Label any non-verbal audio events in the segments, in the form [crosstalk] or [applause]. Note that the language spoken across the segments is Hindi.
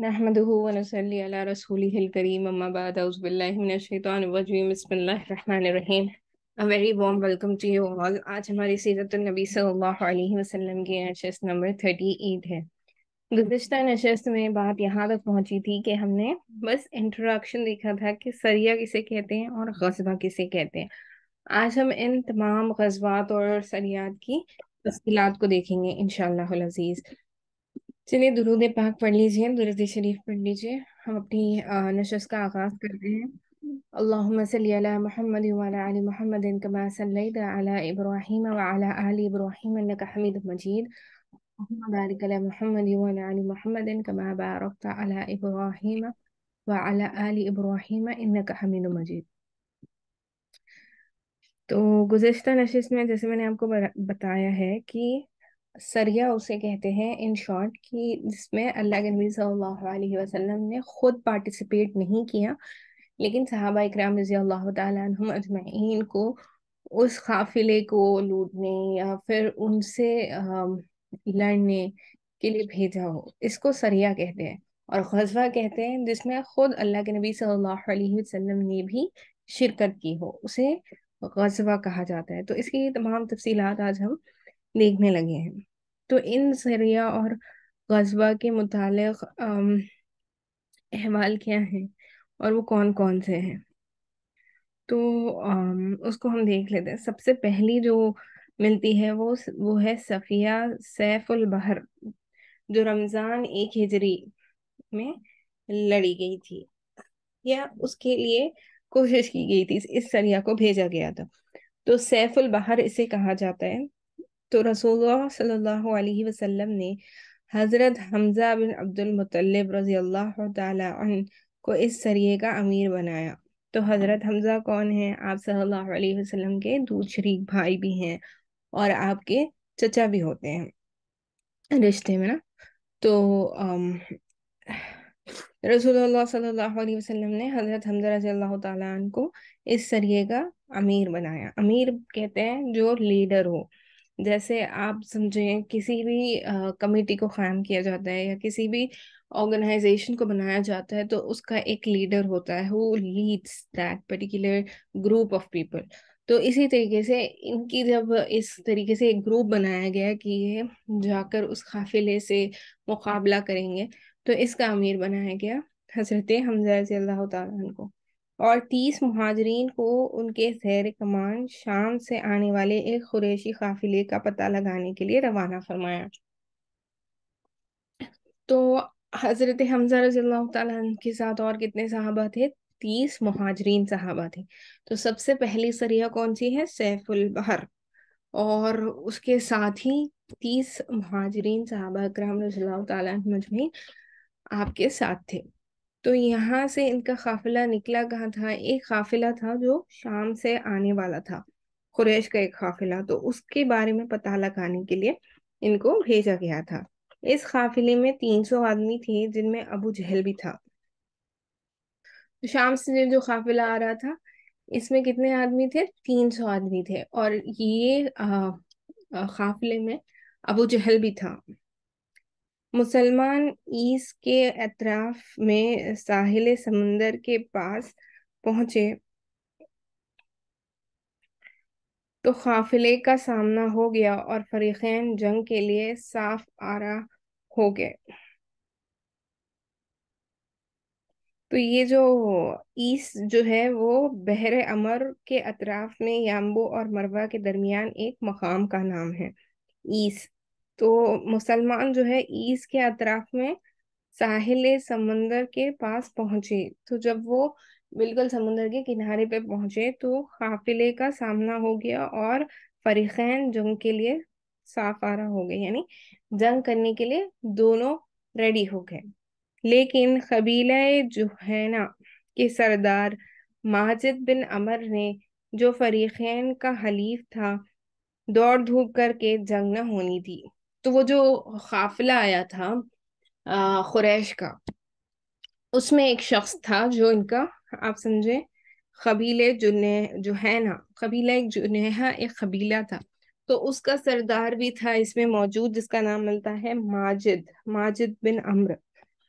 नशस्त 38 गुजशत नशस्त में बात यहाँ तक पहुंची थी कि हमने बस इंट्रोडक्शन देखा था कि सरिया किसे कहते हैं और गजबा किसे कहते हैं आज हम इन तमाम गजबात और सरियात की तफसीत को देखेंगे इनशाजीज अजीज़ चलिए दुरूद पाक पढ़ लीजिए दुरुद शरीफ पढ़ लीजिए हम अपनी नशस का आगाज़ करते हैं अल्लाहुम्म सल्ली अला मुहम्मद व अला आलि मुहम्मद कमा सल्लैत अला इब्राहीम व अला आलि इब्राहीम अन्नक हमीद मजीद अल्लाहुम्म बारिक अला मुहम्मद व अला आलि मुहम्मद कमा बारकत अला इब्राहीम व अला आलि इब्राहीम अन्नक हमीद मजीद तो गुज़श्ता नशस्त में जैसे मैंने आपको बताया है कि सरिया उसे कहते हैं इन शॉर्ट कि जिसमें अल्लाह के नबी सल्लल्लाहु अलैहि वसल्लम ने खुद पार्टिसिपेट नहीं किया लेकिन सहाबा इकराम रजी अल्लाह को उस काफिले को लूटने या फिर उनसे लड़ने के लिए भेजा हो इसको सरिया कहते हैं और गजवा कहते हैं जिसमें खुद अल्लाह के नबी सल्लल्लाहु अलैहि वसल्लम ने भी शिरकत की हो उसे गजवा कहा जाता है तो इसकी तमाम तफसीलात आज हम देखने लगे हैं तो इन सरिया और गजबा के मुतल अहवाल क्या हैं और वो कौन कौन से हैं तो आम, उसको हम देख लेते हैं सबसे पहली जो मिलती है वो वो है सफिया सैफुल बहर जो रमज़ान एक हिजरी में लड़ी गई थी या उसके लिए कोशिश की गई थी इस सरिया को भेजा गया था तो सैफुल बहर इसे कहा जाता है तो रसूलुल्लाह सल्लल्लाहु अलैहि वसल्लम ने हज़रत हमज़ा बिन अब्दुल मुतल्लिब रज़ी अल्लाह तन को इस सरिये का अमीर बनाया तो हज़रत हमज़ा कौन है आप सल्लल्लाहु अलैहि वसल्लम के दूध शरीक भाई भी हैं और आपके चचा भी होते हैं रिश्ते में ना तो रसूलुल्लाह सल्लल्लाहु अलैहि वसल्लम ने हज़रत हमजा रजी अल्लाह तन को इस सरिये का अमीर बनाया अमीर कहते हैं जो लीडर हो जैसे आप समझें किसी भी कमेटी को क़ायम किया जाता है या किसी भी ऑर्गेनाइजेशन को बनाया जाता है तो उसका एक लीडर होता है who leads that particular group of people तो इसी तरीके से इनकी जब इस तरीके से एक ग्रुप बनाया गया कि ये जाकर उस काफिले से मुकाबला करेंगे तो इसका अमीर बनाया गया हजरत हमजा से अल्लाह को और तीस महाजरीन को उनके जैर कमान शाम से आने वाले एक खुरेशी काफिले का पता लगाने के लिए रवाना फरमाया तो हजरत हमजा रजी के साथ और कितने सहाबा थे तीस महाजरीन सहाबा थे तो सबसे पहली सरिया कौन सी है सैफुल बहर और उसके साथ ही तीस महाजरीन साहबा कराम रजी मजमी आपके साथ थे तो यहाँ से इनका काफिला निकला कहा था एक काफिला था जो शाम से आने वाला था कुरैश का एक काफिला तो उसके बारे में पता लगाने के लिए इनको भेजा गया था इस काफिले में तीन सौ आदमी थे जिनमें अबू जहल भी था तो शाम से जो काफिला आ रहा था इसमें कितने आदमी थे तीन सौ आदमी थे और ये काफिले में अबू जहल भी था मुसलमान ईस के अतराफ में साहिल समुंदर के पास पहुंचे तो काफिले का सामना हो गया और फरीकैन जंग के लिए साफ आरा हो गए तो ये जो ईस जो है वो बहर अमर के अतराफ में याम्बू और मरवा के दरमियान एक मकाम का नाम है ईस तो मुसलमान जो है ईस के अतराफ में साहिल समंदर के पास पहुंचे तो जब वो बिल्कुल समुद्र के किनारे पे पहुंचे तो काफिले का सामना हो गया और फरीखैन जंग के लिए साफ आरा हो गए यानी जंग करने के लिए दोनों रेडी हो गए लेकिन कबीला ना के सरदार माजिद बिन अमर ने जो फरीखैन का हलीफ था दौड़ धूप करके जंग न होनी थी तो वो जो काफिला आया था खुरैश का उसमें एक शख्स था जो इनका आप समझे कबीले जुने जो है ना कबीला एक जुनेहा एक कबीला था तो उसका सरदार भी था इसमें मौजूद जिसका नाम मिलता है माजिद माजिद बिन अम्र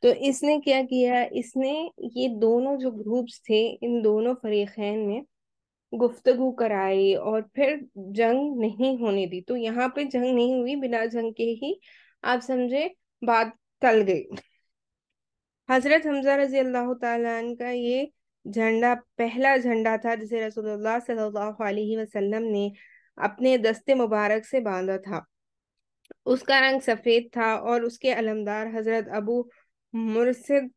तो इसने क्या किया इसने ये दोनों जो ग्रुप्स थे इन दोनों फरीकैन में गुफ्तगु कराई और फिर जंग नहीं होने दी तो यहाँ पे जंग नहीं हुई बिना जंग के ही आप समझे बात टल गई हजरत हमजा रजी अल्लाह का ये झंडा पहला झंडा था जिसे रसूलुल्लाह सल्लल्लाहु अलैहि वसल्लम ने अपने दस्ते मुबारक से बांधा था उसका रंग सफेद था और उसके अलमदार हजरत अबू मुर्सिद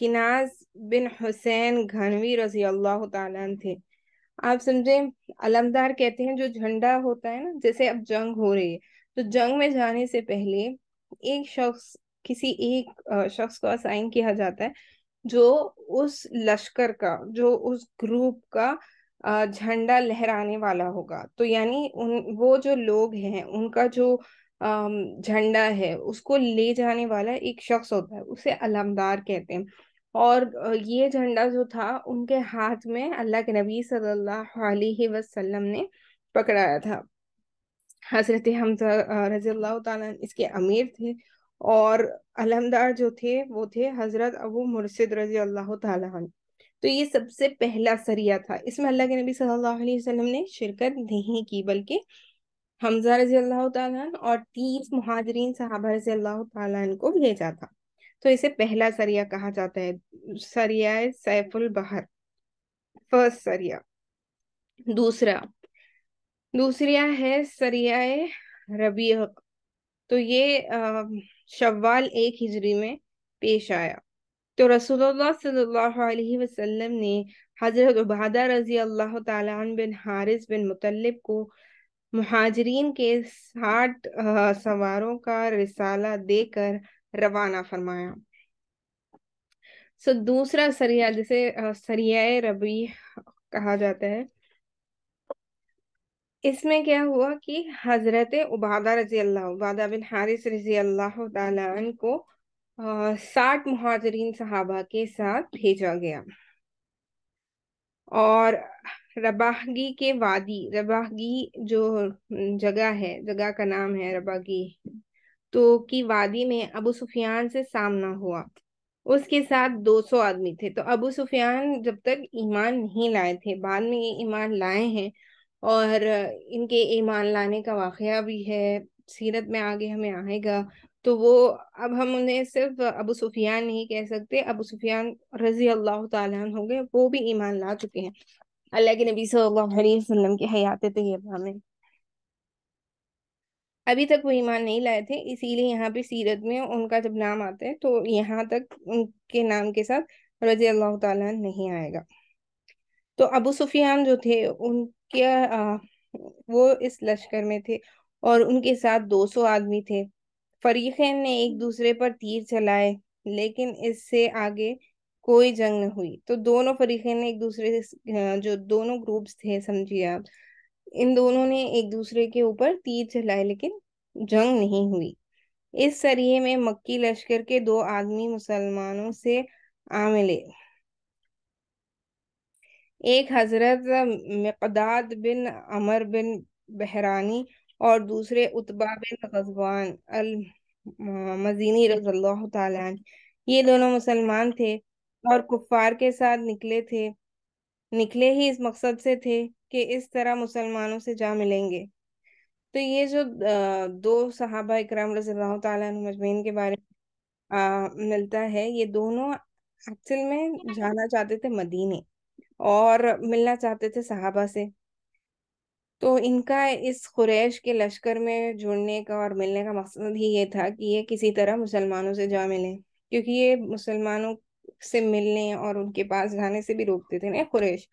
किनाज बिन हुसैन घनवी रजी अल्लाह थे आप समझे अलमदार कहते हैं जो झंडा होता है ना जैसे अब जंग हो रही है तो जंग में जाने से पहले एक शख्स किसी एक शख्स को असाइन किया जाता है जो उस लश्कर का जो उस ग्रुप का झंडा लहराने वाला होगा तो यानी उन वो जो लोग हैं उनका जो झंडा है उसको ले जाने वाला एक शख्स होता है उसे अलमदार कहते हैं और ये झंडा जो था उनके हाथ में अल्लाह के नबी सल्लल्लाहु अलैहि वसल्लम ने पकड़ाया था हजरत हमजा रजी अल्लाह तन इसके अमीर थे और अलमदार जो थे वो थे हजरत अबू मुर्शिद रजी अल्लाह तन तो ये सबसे पहला सरिया था इसमें अल्लाह के नबी सल्लल्लाहु अलैहि वसल्लम ने शिरकत नहीं की बल्कि हमजा रजी अल्लाह तन और तीस मुहाजरीन साहबा रजी अल्लाह तन को भेजा था तो इसे पहला सरिया कहा जाता है सरिया सैफुल बहर फर्स्ट सरिया दूसरा दूसरिया है सरिया रबी तो ये शव्वाल एक हिजरी में पेश आया तो अलैहि वसल्लम ने हजरत उबादा रजी अल्लाह बिन हारिस बिन मुतलब को महाजरीन के साठ सवारों का रिसाला देकर रवाना फरमाया सो so, दूसरा सरिया जिसे सरिया रबी कहा जाता है इसमें क्या हुआ कि हजरत उबादा रजी अल्लाह उबादा बिन हारिस रजी अल्लाह को साठ महाजरीन सहाबा के साथ भेजा गया और रबाहगी के वादी रबाहगी जो जगह है जगह का नाम है रबागी तो की वादी में अबू सुफियान से सामना हुआ उसके साथ 200 आदमी थे तो अबू सुफियान जब तक ईमान नहीं लाए थे बाद में ये ईमान लाए हैं और इनके ईमान लाने का वाक़ भी है सीरत में आगे हमें आएगा तो वो अब हम उन्हें सिर्फ अबू सुफियान नहीं कह सकते अबू सुफियान रजी अल्लाह हो गए वो भी ईमान ला चुके हैं अल्लाह के नबी सल्लल्लाहु अलैहि वसल्लम की हयात तैयबा में तो अभी तक वो ईमान नहीं लाए थे इसीलिए यहाँ पे सीरत में उनका जब नाम आता है तो यहाँ तक उनके नाम के साथ रजी अल्लाह ताला नहीं आएगा तो अबू सुफियान जो थे उनके आ, वो इस लश्कर में थे और उनके साथ 200 आदमी थे फरीकैन ने एक दूसरे पर तीर चलाए लेकिन इससे आगे कोई जंग न हुई तो दोनों फरीकैन ने एक दूसरे जो दोनों ग्रुप्स थे समझिए आप इन दोनों ने एक दूसरे के ऊपर तीर चलाए लेकिन जंग नहीं हुई इस सरिये में मक्की लश्कर के दो आदमी मुसलमानों से आ मिले एक हजरत मकदाद बिन अमर बिन बहरानी और दूसरे उतबा बिन गजवान अल मजीनी रजल्लाह ये दोनों मुसलमान थे और कुफार के साथ निकले थे निकले ही इस मकसद से थे कि इस तरह मुसलमानों से जा मिलेंगे तो ये जो दो सहाबा इकराम रजमीन के बारे में मिलता है ये दोनों एक्चुअल में जाना चाहते थे मदीने और मिलना चाहते थे सहाबा से तो इनका इस खुरैश के लश्कर में जुड़ने का और मिलने का मकसद ही ये था कि ये किसी तरह मुसलमानों से जा मिलें क्योंकि ये मुसलमानों से मिलने और उनके पास जाने से भी रोकते थे ना खुरैश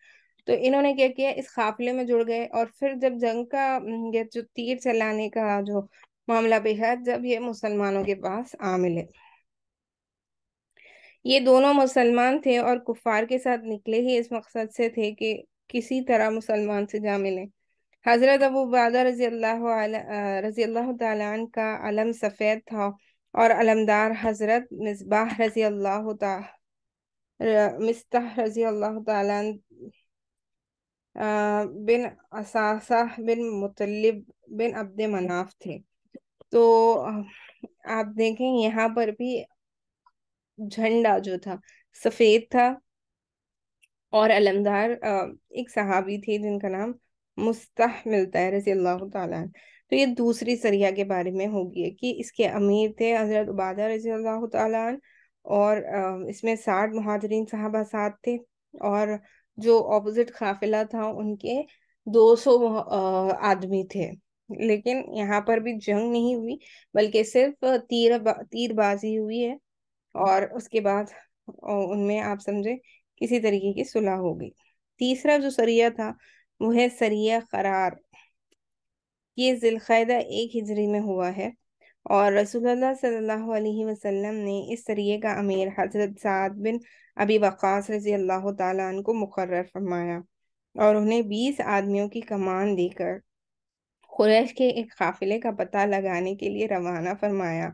तो इन्होंने क्या किया इस काफिले में जुड़ गए और फिर जब जंग का जो तीर चलाने का जो मामला पेश जब ये मुसलमानों के पास आ मिले ये दोनों मुसलमान थे और कुफार के साथ निकले ही इस मकसद से थे कि किसी तरह मुसलमान से जा मिले हजरत अबू बादा रजी अल्लाह रजी अल्लाह तन का अलम सफ़ेद था और अलमदार हजरत मिसबाह रजी अल्लाह मिस्ताह रजी अल्लाह बिन असासा बिन मुतलिब बिन अब्द मनाफ थे तो आप देखें यहाँ पर भी झंडा जो था सफ़ेद था और अलमदार एक सहाबी थे जिनका नाम मुस्ताह मिलता है रसी अल्लाह तो ये दूसरी सरिया के बारे में होगी है कि इसके अमीर थे हज़रत उबादा रजी अल्लाह तन और इसमें साठ महाजरीन साहबा साथ थे और जो ऑपोजिट काफिला था उनके 200 आदमी थे लेकिन यहाँ पर भी जंग नहीं हुई बल्कि सिर्फ तीर बा, तीरबाजी हुई है और उसके बाद उनमें आप समझे किसी तरीके की सुलह हो गई तीसरा जो सरिया था वो है सरिया करार ये जिलकैदा एक हिजरी में हुआ है और रसूलुल्लाह सल्लल्लाहु अलैहि वसल्लम ने इस तरीके का अमीर हजरत साद बिन अबी वक़ास रजी अल्लाह ताला को मुकर फरमाया और उन्हें बीस आदमियों की कमान देकर कुरैश के एक काफिले का पता लगाने के लिए रवाना फरमाया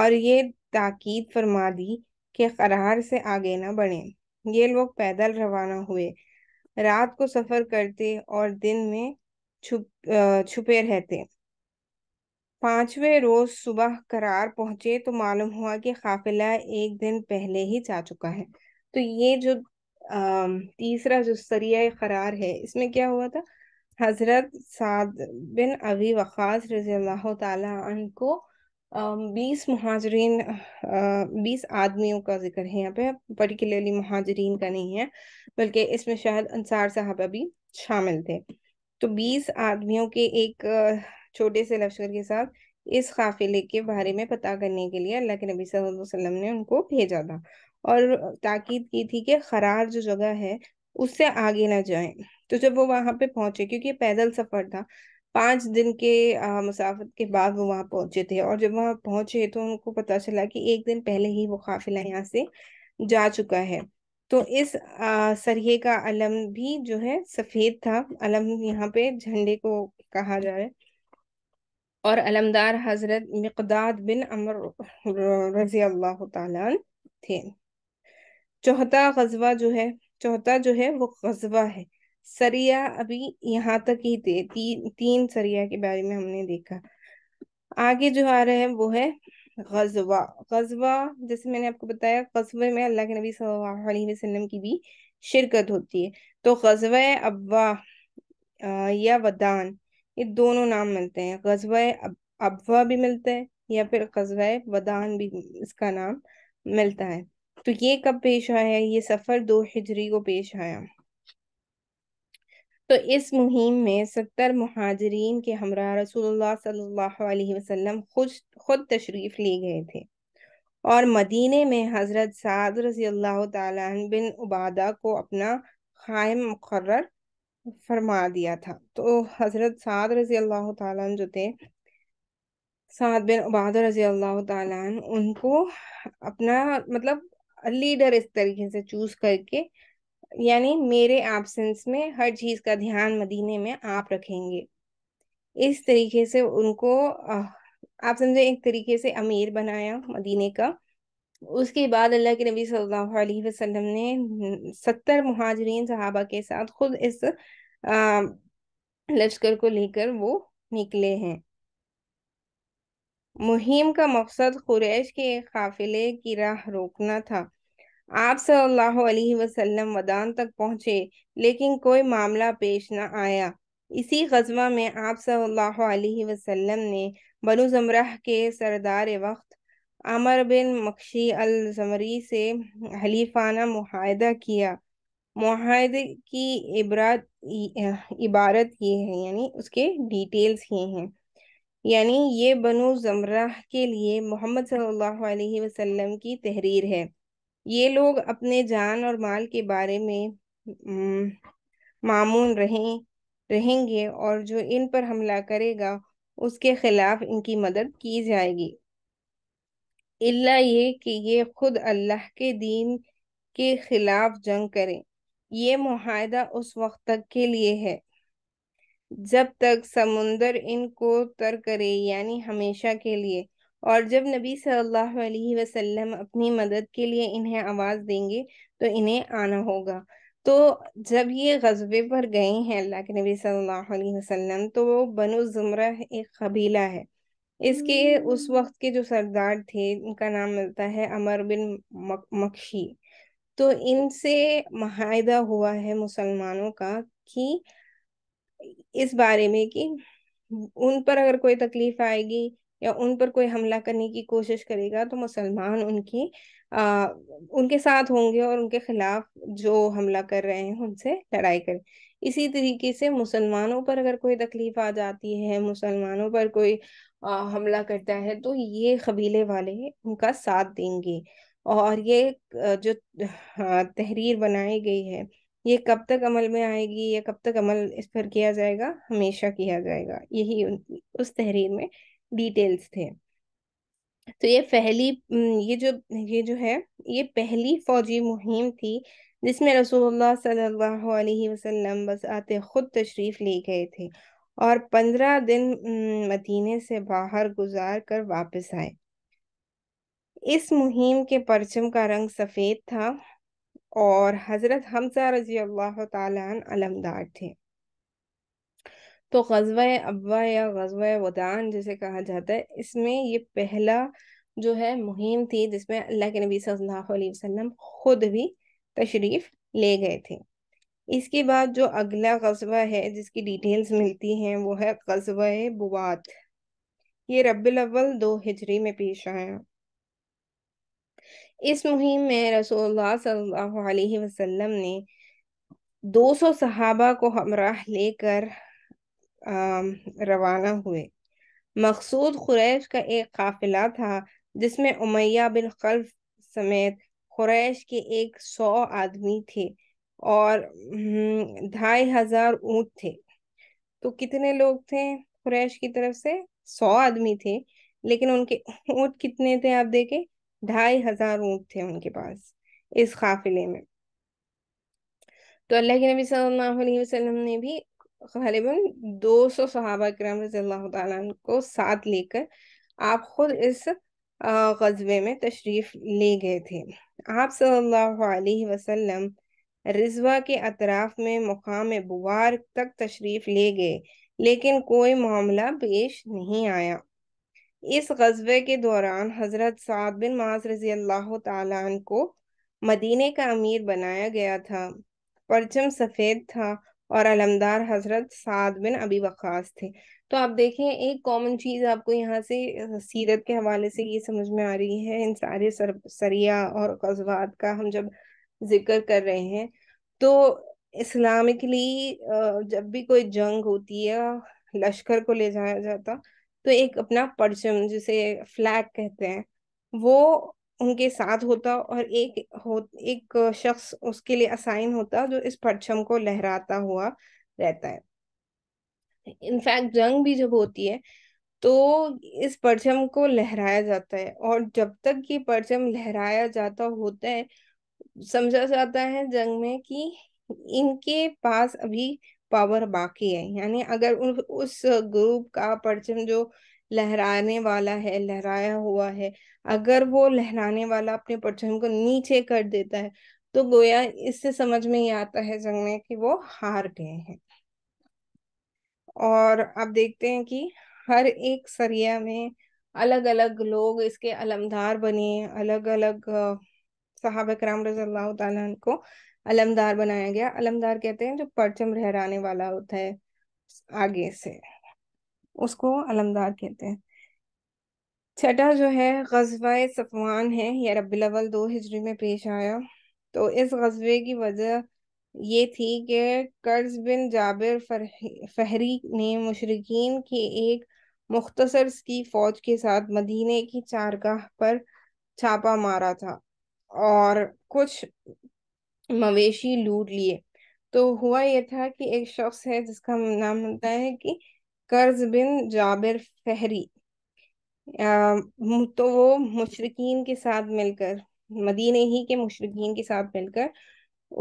और ये ताकीद फरमा दी कि करार से आगे ना बढ़ें ये लोग पैदल रवाना हुए रात को सफ़र करते और दिन में छुप छुपे रहते पांचवें रोज सुबह करार पहुंचे तो मालूम हुआ कि काफिला एक दिन पहले ही जा चुका है तो ये जो तीसरा जो सरिया करार है इसमें क्या हुआ था हजरत साद बिन अभी वक़ास रजी अल्लाह तन को बीस महाजरीन बीस आदमियों का जिक्र है यहाँ पे पर्टिकुलरली महाजरीन का नहीं है बल्कि इसमें शायद अंसार साहब अभी शामिल थे तो बीस आदमियों के एक छोटे से लश्कर के साथ इस काफिले के बारे में पता करने के लिए अल्लाह के नबी सल्लल्लाहु अलैहि वसल्लम ने उनको भेजा था और ताकीद की थी कि खरार जो जगह है उससे आगे ना जाए तो जब वो वहां पे पहुंचे क्योंकि पैदल सफर था पांच दिन के आ, मुसाफत के बाद वो वहां पहुंचे थे और जब वहां पहुंचे तो उनको पता चला कि एक दिन पहले ही वो काफिला यहाँ से जा चुका है तो इस सरहे का अलम भी जो है सफेद था अलम यहाँ पे झंडे को कहा जा रहा है और अलमदार हजरत मकदाद बिन अमर रजी अल्लाह थे चौथा गजबा जो है चौथा जो है वो गजबा है सरिया अभी यहाँ तक ही थे ती, तीन सरिया के बारे में हमने देखा आगे जो आ रहा है वो है गजबा गजबा जैसे मैंने आपको बताया गजबे में अल्लाह के नबी सल्लल्लाहु अलैहि वसल्लम की भी शिरकत होती है तो गजब अब्वा या वदान ये दोनों नाम मिलते हैं कस्बा अबवा भी मिलता है या फिर कस्बा वदान भी इसका नाम मिलता है तो ये कब पेश आया ये सफर दो हिजरी को पेश आया तो इस मुहिम में सत्तर महाजरीन के हमरा रसूलुल्लाह सल्लल्लाहु अलैहि वसल्लम खुद खुद तशरीफ ले गए थे और मदीने में हज़रत साद रजी अल्लाह बिन उबादा को अपना खायम मुकर फरमा दिया था तो हजरत साद रजी अल्लाह जो थे साद बिन उबाद रजी अल्लाह उनको अपना मतलब लीडर इस तरीके से चूज करके यानी मेरे एबसेंस में हर चीज का ध्यान मदीने में आप रखेंगे इस तरीके से उनको आप समझे एक तरीके से अमीर बनाया मदीने का उसके बाद अल्लाह के नबी सल्लल्लाहु अलैहि वसल्लम ने हम्म, सत्तर मुहाजरीन सहाबा के साथ खुद इस लश्कर को लेकर वो निकले हैं मुहिम का मकसद कुरैश के काफिले की राह रोकना था आप सल्लल्लाहु अलैहि वसल्लम मदान तक पहुंचे लेकिन कोई मामला पेश न आया इसी गजबा में आप सल्लल्लाहु अलैहि वसल्लम ने बनु जमरह के सरदार वक्त आमर बिन मक्शी अल जमरी से हलीफाना मुहिदा किया मुहिदे की इबरात इबारत ये है यानी उसके डिटेल्स ये हैं यानी ये बनु जमरा के लिए मोहम्मद सल्लल्लाहु अलैहि वसल्लम की तहरीर है ये लोग अपने जान और माल के बारे में मामून रहें रहेंगे और जो इन पर हमला करेगा उसके खिलाफ इनकी मदद की जाएगी इल्ला ये कि ये खुद अल्लाह के दीन के खिलाफ जंग करें ये माहदा उस वक्त तक के लिए है जब तक समुंदर इनको तर करे यानी हमेशा के लिए और जब नबी सल्लल्लाहु अलैहि वसल्लम अपनी मदद के लिए इन्हें आवाज़ देंगे तो इन्हें आना होगा तो जब ये गजबे पर गए हैं अल्लाह के नबी सल्लल्लाहु अलैहि वसल्लम तो वो बनु ज़ुमरा एक कबीला है इसके हम्म। उस वक्त के जो सरदार थे उनका नाम मिलता है अमर बिन मक, मक्षी तो इनसे माहिदा हुआ है मुसलमानों का कि इस बारे में कि उन पर अगर कोई तकलीफ आएगी या उन पर कोई हमला करने की कोशिश करेगा तो मुसलमान उनकी अः उनके साथ होंगे और उनके खिलाफ जो हमला कर रहे हैं उनसे लड़ाई करें इसी तरीके से मुसलमानों पर अगर कोई तकलीफ आ जाती है मुसलमानों पर कोई हमला करता है तो ये कबीले वाले उनका साथ देंगे और ये जो हाँ, तहरीर बनाई गई है ये कब तक अमल में आएगी या कब तक अमल इस पर किया जाएगा हमेशा किया जाएगा यही उस तहरीर में डिटेल्स थे तो ये पहली ये जो ये जो है ये पहली फौजी मुहिम थी जिसमें रसूलुल्लाह सल्लल्लाहु अलैहि वसल्लम बस आते खुद तशरीफ ले गए थे और पंद्रह दिन मदीने से बाहर गुजार कर वापस आए इस मुहिम के परचम का रंग सफ़ेद था और हज़रत हमजा रजी अल्लाह तलमदार थे तो गजवा अबा या गजवा वदान जिसे कहा जाता है इसमें ये पहला जो है मुहिम थी जिसमें अल्लाह के नबी सल्लल्लाहु अलैहि वसल्लम खुद भी तशरीफ़ ले गए थे इसके बाद जो अगला कस्बा है जिसकी डिटेल्स मिलती हैं वो है कस्बा बुवात ये रबी अव्वल दो हिजरी में पेश आया इस मुहिम में रसोल सल्लल्लाहु अलैहि वसल्लम ने 200 सहाबा को हमराह लेकर रवाना हुए मकसूद खुरैश का एक काफिला था जिसमें उमैया बिन खल्फ समेत खुरैश के एक सौ आदमी थे और हम्म, ढाई हजार ऊँट थे तो कितने लोग थे कुरैश की तरफ से सौ आदमी थे लेकिन उनके ऊँट कितने थे आप देखे ढाई हजार ऊँट थे उनके पास इस काफिले में तो अल्लाह के नबी सल्लल्लाहु अलैहि वसल्लम ने भी गालिबन दो सौ सहाबा कराम रजील्ला को साथ लेकर आप खुद इस गजबे में तशरीफ ले गए थे आप सल्लल्लाहु अलैहि वसल्लम रिजवा के अतराफ में मुकाम बुवार तक तशरीफ ले गए लेकिन कोई मामला पेश नहीं आया इस गजबे के दौरान हजरत साद बिन माज रजी अल्लाह तन को मदीने का अमीर बनाया गया था परचम सफ़ेद था और अलमदार हजरत साद बिन अबी वकास थे तो आप देखें एक कॉमन चीज़ आपको यहाँ से सीरत के हवाले से ये समझ में आ रही है इन सारे सर सरिया और कस्बात का हम जब जिक्र कर रहे हैं तो इस्लामिकली जब भी कोई जंग होती है लश्कर को ले जाया जाता तो एक अपना परचम जिसे फ्लैग कहते हैं वो उनके साथ होता और एक हो एक शख्स उसके लिए असाइन होता जो इस परचम को लहराता हुआ रहता है इनफैक्ट जंग भी जब होती है तो इस परचम को लहराया जाता है और जब तक ये परचम लहराया जाता होता है समझा जाता है जंग में कि इनके पास अभी पावर बाकी है यानी अगर उन उस ग्रुप का परचम जो लहराने वाला है लहराया हुआ है अगर वो लहराने वाला अपने परचम को नीचे कर देता है तो गोया इससे समझ में ही आता है जंग में कि वो हार गए हैं और आप देखते हैं कि हर एक सरिया में अलग अलग लोग इसके अलमदार बने अलग अलग साहब कराम रज़ल्लाहु को अलमदार बनाया गया अलमदार कहते हैं जो परचम रहराने वाला होता है आगे से उसको अलमदार कहते हैं छठा जो है गजवा सफवान है या अवल दो हिजरी में पेश आया तो इस गजबे की वजह ये थी कि कर्ज बिन जाबिर फहरी ने मुशरकिन के एक मुख्तसर की फौज के साथ मदीने की चारगाह पर छापा मारा था और कुछ मवेशी लूट लिए तो हुआ यह था कि एक शख्स है जिसका नाम होता है कि कर्ज बिन जाबिर फहरी तो वो मुशरकिन के साथ मिलकर मदीने ही के मुशरकिन के साथ मिलकर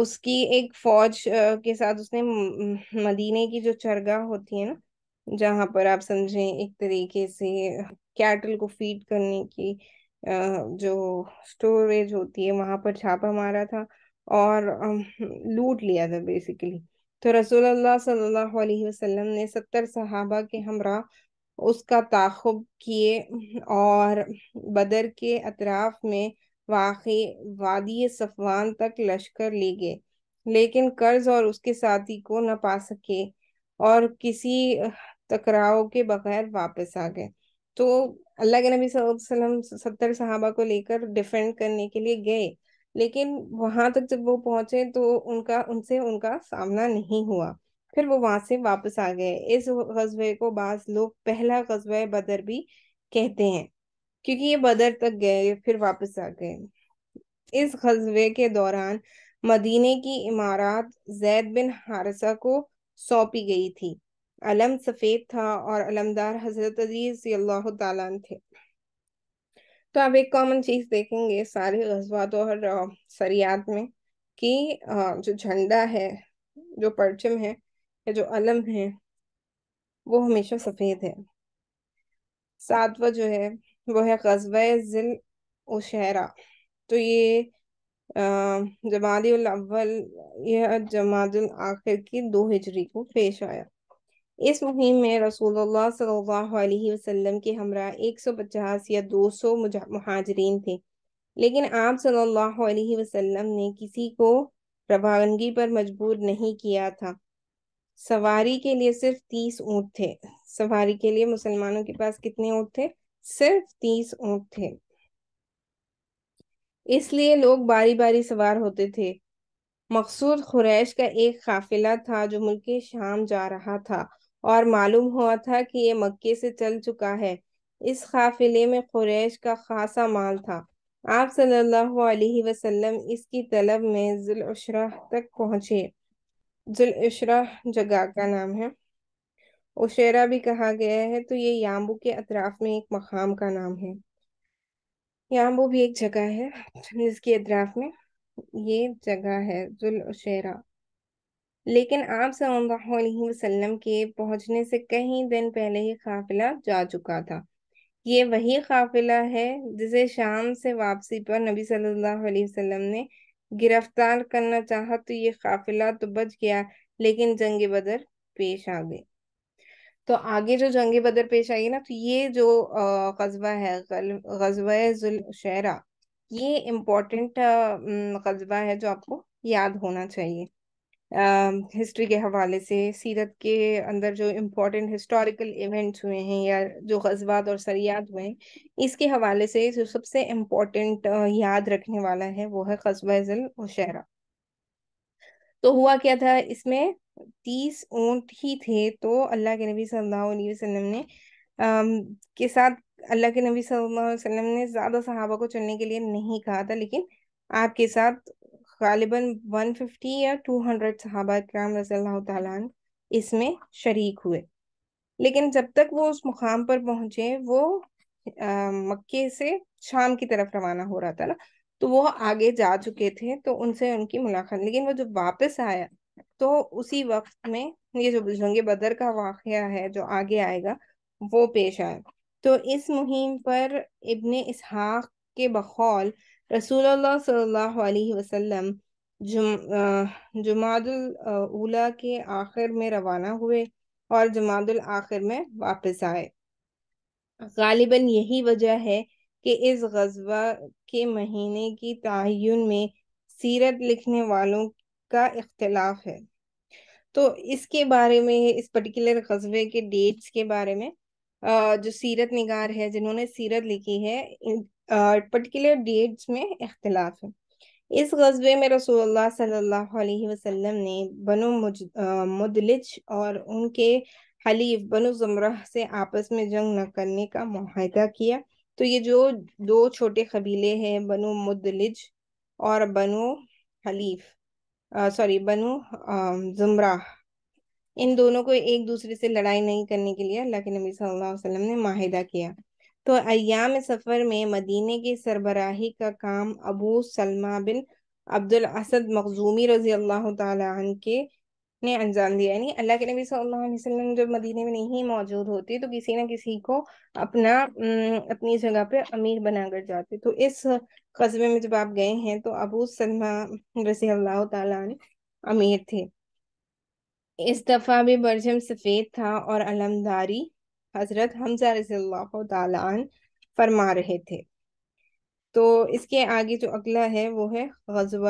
उसकी एक फौज के साथ उसने मदीने की जो चरगाह होती है ना जहाँ पर आप समझें एक तरीके से कैटल को फीड करने की जो स्टोरेज होती है वहां पर छापा मारा था और लूट लिया था बेसिकली तो रसूल सल्लल्लाहु अलैहि वसल्लम ने सत्तर सहाबा के हमरा उसका ताखुब किए और बदर के अतराफ में वाक़ वादी सफवान तक लश्कर ले गए लेकिन कर्ज और उसके साथी को न पा सके और किसी टकराव के बगैर वापस आ गए तो अल्लाह के नबी सल्लम सत्तर साहबा को लेकर डिफेंड करने के लिए गए लेकिन वहां तक जब वो पहुंचे तो उनका उनसे उनका सामना नहीं हुआ फिर वो वहां से वापस आ गए इस गजबे को बाज लोग पहला गजबा बदर भी कहते हैं क्योंकि ये बदर तक गए फिर वापस आ गए इस गजबे के दौरान मदीने की इमारत जैद बिन हारसा को सौंपी गई थी अलम सफ़ेद था और अलमदार हज़रत अजीज़ अल्लाह थे तो आप एक कॉमन चीज़ देखेंगे सारे गजबात और सरियात में कि जो झंडा है जो परचम है या जो अलम है वो हमेशा सफ़ेद है सातवा जो है वो है गजब जिल उशहरा तो ये जमादी अव्वल यह जमादिल आखिर की दो हिजरी को पेश आया इस मुहिम में रसूलुल्लाह सल्लल्लाहु अलैहि वसल्लम के हमरा 150 या 200 महाजरीन थे लेकिन आप सल्लल्लाहु अलैहि वसल्लम ने किसी को रवानगी पर मजबूर नहीं किया था सवारी के लिए सिर्फ तीस ऊँट थे सवारी के लिए मुसलमानों के पास कितने ऊँट थे सिर्फ तीस ऊँट थे इसलिए लोग बारी बारी सवार होते थे मकसूद खुरैश का एक काफिला था जो मुल्क शाम जा रहा था और मालूम हुआ था कि ये मक्के से चल चुका है इस काफिले में कुरैश का खासा माल था आप सल्लल्लाहु अलैहि वसल्लम इसकी तलब में जुलशरा तक पहुंचे जुलशरा जगह का नाम है उशेरा भी कहा गया है तो ये याम्बू के अतराफ में एक मकाम का नाम है याम्बू भी एक जगह है जिसके अतराफ में ये जगह है जुल उशेरा लेकिन आप सल्लल्लाहु वसल्लम के पहुंचने से कहीं दिन पहले ही काफिला जा चुका था ये वही काफिला है जिसे शाम से वापसी पर नबी सल्लल्लाहु अलैहि वसल्लम ने गिरफ्तार करना चाहा तो ये काफिला तो बच गया लेकिन जंग बदर पेश आ गए तो आगे जो जंग बदर पेश आई ना तो ये जो कस्बा है गजबा शहरा ये इम्पोर्टेंट कस्बा है जो आपको याद होना चाहिए हिस्ट्री के हवाले से सीरत के अंदर जो इम्पोर्टेंट हिस्टोरिकल इवेंट्स हुए हैं या जो गजबात और सरियात हुए हैं इसके हवाले से जो सबसे इम्पोर्टेंट याद रखने वाला है वो है कस्बा जल वशहरा तो हुआ क्या था इसमें तीस ऊँट ही थे तो अल्लाह के नबी सल्लल्लाहु अलैहि वसल्लम ने अम्म के साथ अल्लाह के नबी सल्लल्लाहु अलैहि वसल्लम ने ज़्यादा सहाबा को चुनने के लिए नहीं कहा था लेकिन आपके साथ गालिबन 150 या 200 सहाबा कराम रज़ी इसमें शरीक हुए लेकिन जब तक वो उस मुकाम पर पहुंचे वो आ, मक्के से शाम की तरफ रवाना हो रहा था ना तो वो आगे जा चुके थे तो उनसे उनकी मुलाकात लेकिन वो जब वापस आया तो उसी वक्त में ये जो जंग बदर का वाक़ है जो आगे आएगा वो पेश आया तो इस मुहिम पर इब्ने इसहाक के बखौल रसूलुल्लाह सल्लल्लाहु अलैहि वसल्लम जुम जुमादुल के आखिर में रवाना हुए और जुमादुल आखिर में वापस आए गालिबन यही वजह है कि इस गजबा के महीने की तयन में सीरत लिखने वालों का इख्तलाफ है तो इसके बारे में इस पर्टिकुलर गजबे के डेट्स के बारे में uh, जो सीरत निगार है जिन्होंने सीरत लिखी है पर्टिकुलर डेट्स में इख्तलाफ है इस गजबे में रसूलुल्लाह सल्लल्लाहु अलैहि वसल्लम ने बनु मुदलिज और उनके हलीफ बनु जमरह से आपस में जंग न करने का माहिदा किया तो ये जो दो छोटे कबीले हैं बनु मुदलिज और बनु हलीफ सॉरी बनु जुमराह इन दोनों को एक दूसरे से लड़ाई नहीं करने के लिए अल्लाह के नबी सल्लल्लाहु अलैहि वसल्लम ने माहिदा किया तो अयाम सफ़र में मदीने की सरबराही का काम अबू सलमा बिन अब्दुल असद मखजूमी रजी अल्लाह तन के ने अंजाम दिया यानी अल्लाह के नबी सल्लल्लाहु अलैहि वसल्लम जब मदीने में नहीं मौजूद होते तो किसी ना किसी को अपना अपनी जगह पे अमीर बनाकर जाते तो इस कस्बे में जब आप गए हैं तो अबू सलमा रसी अल्लाह तमीर अमीर थे इस दफ़ा भी बरजम सफ़ेद था और अलमदारी हज़रत हमजा रजील फरमा रहे थे तो इसके आगे जो अगला है वो है गजब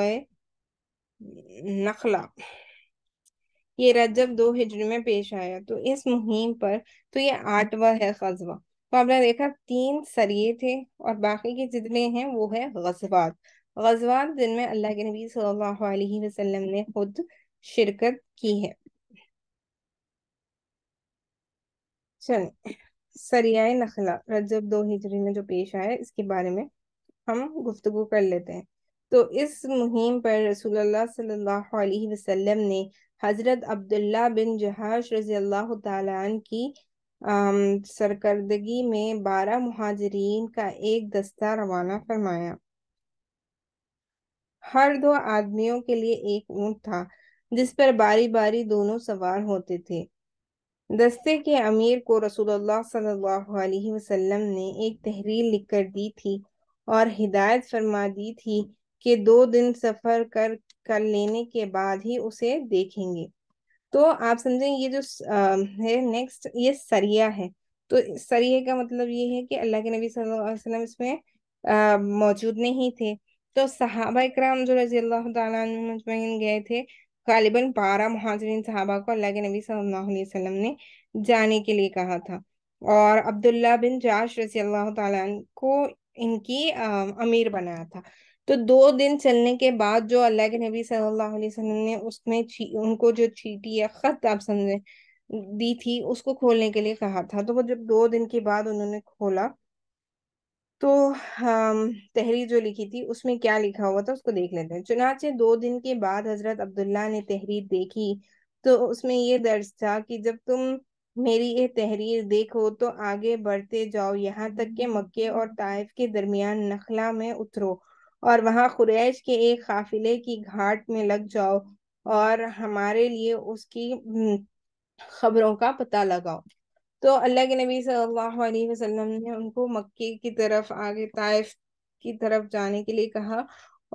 नखला ये रजब दो हिजरी में पेश आया तो इस मुहिम पर तो ये आठवा है गजवा तो आपने देखा तीन सरिये थे और बाकी के जितने हैं वो है गजबात गजबात जिनमें अल्लाह के नबी सल्लल्लाहु अलैहि वसल्लम ने खुद शिरकत की है चलिए सरिया नखला रजब दो हिजरी में जो पेश आया इसके बारे में हम गुफ्तु कर लेते हैं तो इस मुहिम पर रसूलुल्लाह सल्लल्लाहु अलैहि वसल्लम ने हज़रत अब्दुल्ला बिन जहाश रजी अल्लाह तन की सरकर्दगी में बारह महाजरीन का एक दस्ता रवाना फरमाया हर दो आदमियों के लिए एक ऊंट था जिस पर बारी बारी दोनों सवार होते थे दस्ते के अमीर को रसूलुल्लाह सल्लल्लाहु अलैहि वसल्लम ने एक तहरीर लिख कर दी थी और हिदायत फरमा दी थी कि दो दिन सफ़र कर कर लेने के बाद ही उसे देखेंगे तो आप समझें ये जो है नेक्स्ट ये सरिया है तो सरिया का मतलब ये है कि अल्लाह के नबी सल्लल्लाहु अलैहि वसल्लम इसमें मौजूद नहीं थे तो सहाबा कराम जो रजी अल्लाह तजमैन गए थे गालिबन बारह महाजरीन साहबा को अल्लाह के नबी सल्लल्लाहु अलैहि वसल्लम ने जाने के लिए कहा था और अब्दुल्ला बिन जाश रसी अल्लाह को इनकी अमीर बनाया था तो दो दिन चलने के बाद जो अल्लाह के नबी सल्लल्लाहु अलैहि वसल्लम ने उसमें उनको जो चीटी या खत आप समझे दी थी उसको खोलने के लिए कहा था तो वो जब दो दिन के बाद उन्होंने खोला तो तहरीर जो लिखी थी उसमें क्या लिखा हुआ था उसको देख लेते हैं चुनाचे दो दिन के बाद हजरत अब्दुल्ला ने तहरीर देखी तो उसमें ये दर्ज था कि जब तुम मेरी ये तहरीर देखो तो आगे बढ़ते जाओ यहाँ तक के मक्के और ताइफ के दरमियान नखला में उतरो और वहाँ खुरैश के एक काफिले की घाट में लग जाओ और हमारे लिए उसकी हम्म, खबरों का पता लगाओ तो अल्लाह के नबी सल्लल्लाहु अलैहि वसल्लम ने उनको मक्के की तरफ आगे ताइफ की तरफ जाने के लिए कहा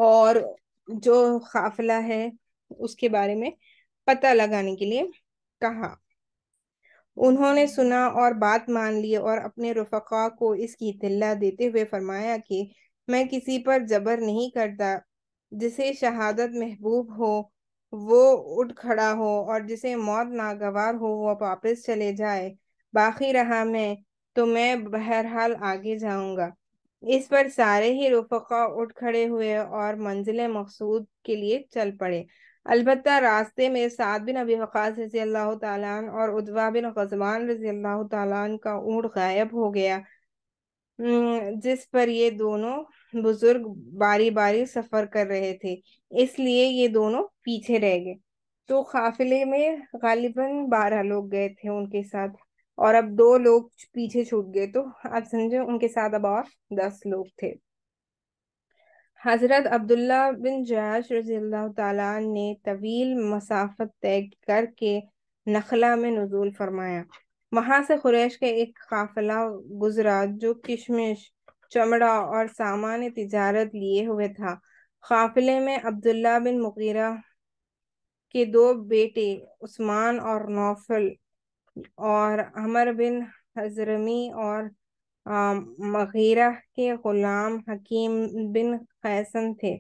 और जो काफिला है उसके बारे में पता लगाने के लिए कहा उन्होंने सुना और बात मान ली और अपने रफका को इसकी इतला देते हुए फरमाया कि मैं किसी पर जबर नहीं करता जिसे शहादत महबूब हो वो उठ खड़ा हो और जिसे मौत नागवार हो वह वापस चले जाए बाकी रहा मैं तो मैं बहरहाल आगे जाऊंगा इस पर सारे ही रुफका उठ खड़े हुए और मंजिल मकसूद के लिए चल पड़े अलबत् रास्ते में साद बिन अबी वक़ास रजी अल्लाह तालान और उदवा बिन गजवान रजी अल्लाह तालान का ऊँट गायब हो गया जिस पर ये दोनों बुजुर्ग बारी बारी सफर कर रहे थे इसलिए ये दोनों पीछे रह गए तो काफिले में गालिबन बारह लोग गए थे उनके साथ और अब दो लोग पीछे छूट गए तो आप समझे उनके साथ अब और दस लोग थे हजरत अब्दुल्ला बिन जहाज रजी अल्लाह ने तवील मसाफत तय करके नखला में नजूल फरमाया वहां से खुरैश का एक काफिला गुजरा जो किशमिश चमड़ा और सामान तजारत लिए हुए था काफिले में अब्दुल्ला बिन मुगीरा के दो बेटे उस्मान और नौफल और अमर बिन हजरमी और मगीरा के गुलाम हकीम बिन कैसन थे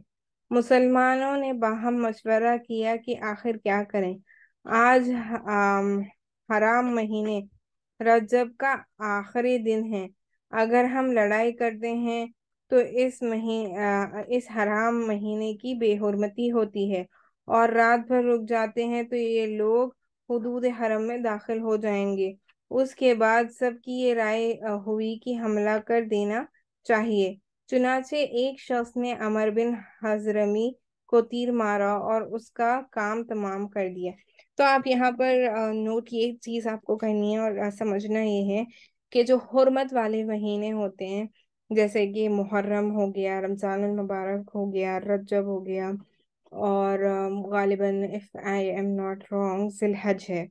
मुसलमानों ने बाहम मशवरा किया कि आखिर क्या करें आज हराम महीने रजब का आखिरी दिन है अगर हम लड़ाई करते हैं तो इस महीने इस हराम महीने की बेहरमती होती है और रात भर रुक जाते हैं तो ये लोग हदूद हरम में दाखिल हो जाएंगे उसके बाद सबकी ये राय हुई कि हमला कर देना चाहिए चुनाचे एक शख्स ने अमर बिन हजरमी को तीर मारा और उसका काम तमाम कर दिया तो आप यहाँ पर नोट ये चीज़ आपको करनी है और समझना ये है कि जो हरमत वाले महीने होते हैं जैसे कि मुहर्रम हो गया रमज़ान मुबारक हो गया रजब हो गया और गालिबन if I am not wrong जिलहज है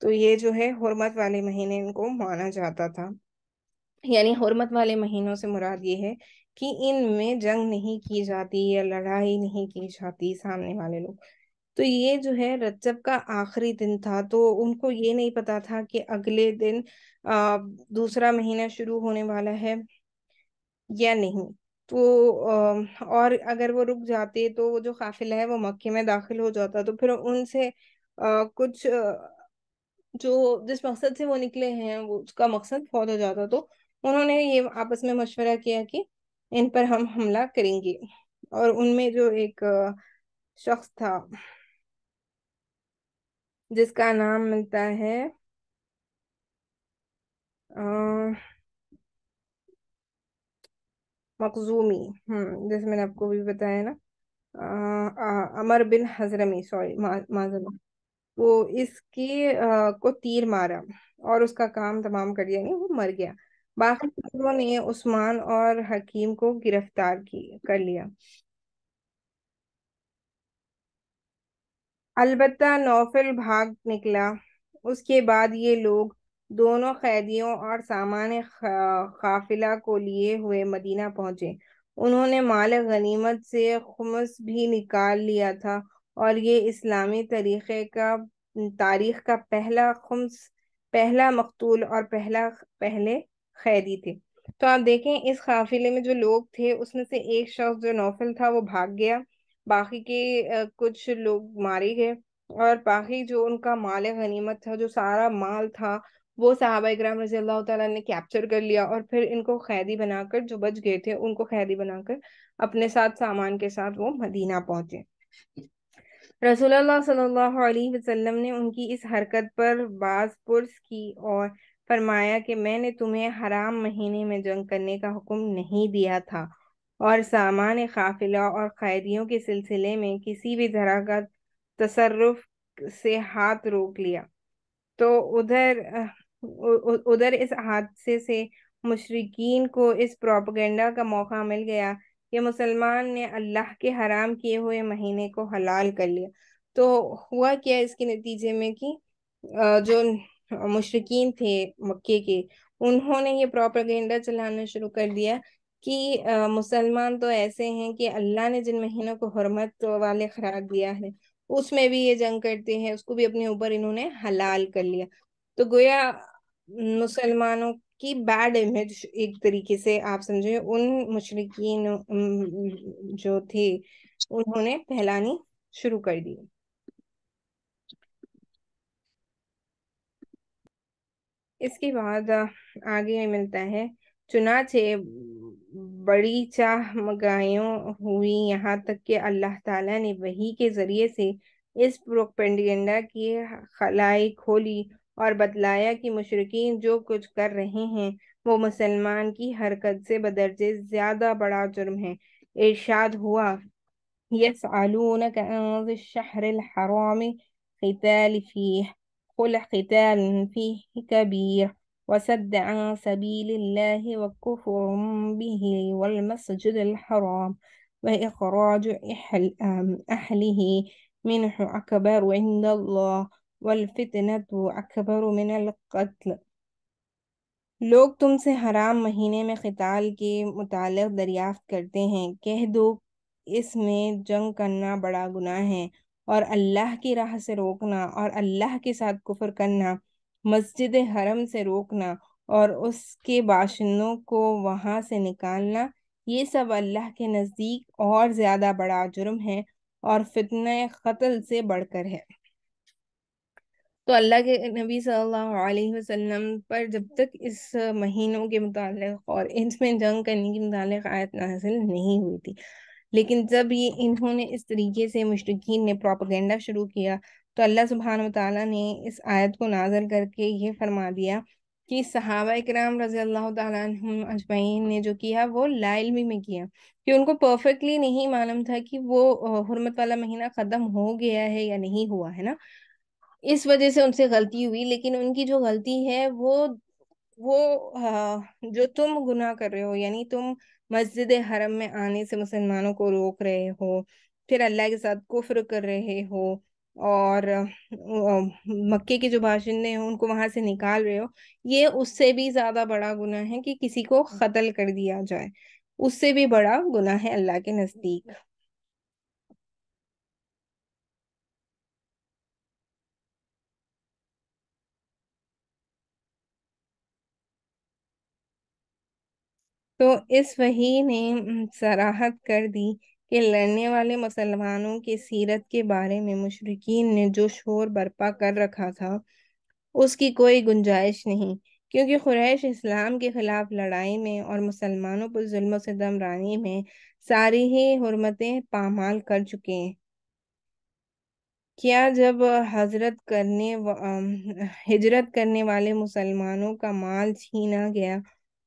तो ये जो है हरमत वाले महीने इनको माना जाता था यानी हरमत वाले महीनों से मुराद ये है कि इनमें जंग नहीं की जाती या लड़ाई नहीं की जाती सामने वाले लोग तो ये जो है रज्जब का आखिरी दिन था तो उनको ये नहीं पता था कि अगले दिन आ, दूसरा महीना शुरू होने वाला है या नहीं तो और अगर वो रुक जाते तो वो जो काफिला है वो मक्के में दाखिल हो जाता तो फिर उनसे कुछ जो जिस मकसद से वो निकले हैं वो उसका मकसद फौत हो जाता तो उन्होंने ये आपस में मशवरा किया कि इन पर हम हमला करेंगे और उनमें जो एक शख्स था जिसका नाम मिलता है आ, मखजूमी हम्म, जैसे मैंने आपको भी बताया ना अमर बिन हजरमी सॉरी माजमा वो इसके आ, को तीर मारा और उसका काम तमाम कर दिया नहीं वो मर गया बाकी लोगों ने उस्मान और हकीम को गिरफ्तार की कर लिया अलबत्ता नौफिल भाग निकला उसके बाद ये लोग दोनों कैदियों और सामान्य काफिला को लिए हुए मदीना पहुंचे उन्होंने माल गनीमत से खुमस भी निकाल लिया था और ये इस्लामी तरीक़े का तारीख का पहला खुमस पहला मकतूल और पहला पहले कैदी थे तो आप देखें इस काफिले में जो लोग थे उसमें से एक शख्स जो नौफल था वो भाग गया बाकी के कुछ लोग मारे गए और बाकी जो उनका माल गनीमत था जो सारा माल था वो सहाबा इक्राम रजी अल्लाह तला ने कैप्चर कर लिया और फिर इनको कैदी बनाकर जो बच गए थे उनको कैदी बनाकर अपने साथ सामान के साथ वो मदीना पहुंचे रसूल सल्लल्लाहु अलैहि वसल्लम ने उनकी इस हरकत पर बाज पुरस की और फरमाया कि मैंने तुम्हें हराम महीने में जंग करने का हुक्म नहीं दिया था और सामान काफिला और कैदियों के सिलसिले में किसी भी तरह का तसरफ से हाथ रोक लिया तो उधर उधर इस हादसे से मुशरकिन को इस प्रोपगेंडा का मौका मिल गया कि मुसलमान ने अल्लाह के हराम किए हुए महीने को हलाल कर लिया तो हुआ क्या इसके नतीजे में कि जो मुशरकिन थे मक्के के उन्होंने ये प्रोपागेंडा चलाना शुरू कर दिया कि मुसलमान तो ऐसे हैं कि अल्लाह ने जिन महीनों को हरमत वाले खराब दिया है उसमें भी ये जंग करते हैं उसको भी अपने ऊपर इन्होंने हलाल कर लिया तो गोया मुसलमानों की बैड इमेज एक तरीके से आप समझे उन मुशरकिन जो थे उन्होंने फैलानी शुरू कर दी इसके बाद आगे मिलता है चुनाचे बड़ी चाह मगायों हुई यहाँ तक कि अल्लाह ताला ने वही के जरिए से इस प्रोपेंडिगेंडा की खलाई खोली اور بتلایا کہ مشرقین جو کچھ کر رہے ہیں وہ مسلمان کی حرکت سے بدرجے زیادہ بڑا جرم ہے ارشاد ہوا يسألونك عن ذي الشهر الحرام قتال فيه قل قتال فيه كبير وسد عن سبيل الله وكفر به والمسجد الحرام وإخراج أهله منح أكبر عند الله तो अकबर मिनल कत्ल लोग तुमसे हराम महीने में ख़िताल के मुतालिक दरियाफ्त करते हैं कह दो इसमें जंग करना बड़ा गुनाह है और अल्लाह की राह से रोकना और अल्लाह के साथ कुफर करना मस्जिद हरम से रोकना और उसके बाशिंदों को वहाँ से निकालना ये सब अल्लाह के नज़दीक और ज़्यादा बड़ा जुर्म है और फितने कत्ल से बढ़कर है तो अल्लाह के नबी सल्लल्लाहु अलैहि वसल्लम पर जब तक इस महीनों के मुतालिक और इनमें जंग करने के मुतालिक आयत नाजिल नहीं हुई थी लेकिन जब ये इन्होंने इस तरीके से मुश्किन ने प्रोपागेंडा शुरू किया तो अल्लाह सुबहान तला ने इस आयत को नाजल करके ये फरमा दिया कि सहाबा कराम रजी अल्लाह तजमैन ने जो किया वो लाइलमी में किया कि उनको परफेक्टली नहीं मालूम था कि वो हरमत वाला महीना ख़त्म हो गया है या नहीं हुआ है ना इस वजह से उनसे गलती हुई लेकिन उनकी जो गलती है वो वो हाँ, जो तुम गुनाह कर रहे हो यानी तुम मस्जिद हरम में आने से मुसलमानों को रोक रहे हो फिर अल्लाह के साथ कुफ्र कर रहे हो और मक्के के जो बाशिंदे हैं उनको वहां से निकाल रहे हो ये उससे भी ज्यादा बड़ा गुना है कि किसी को कत्ल कर दिया जाए उससे भी बड़ा गुना है अल्लाह के नजदीक तो इस वही ने सराहत कर दी कि लड़ने वाले मुसलमानों के सीरत के बारे में मुशरकिन ने जो शोर बर्पा कर रखा था उसकी कोई गुंजाइश नहीं क्योंकि खुरैश इस्लाम के खिलाफ लड़ाई में और मुसलमानों पर जुल्म रानी में सारी ही हरमतें पामाल कर चुके हैं क्या जब हजरत करने हिजरत करने वाले मुसलमानों का माल छीना गया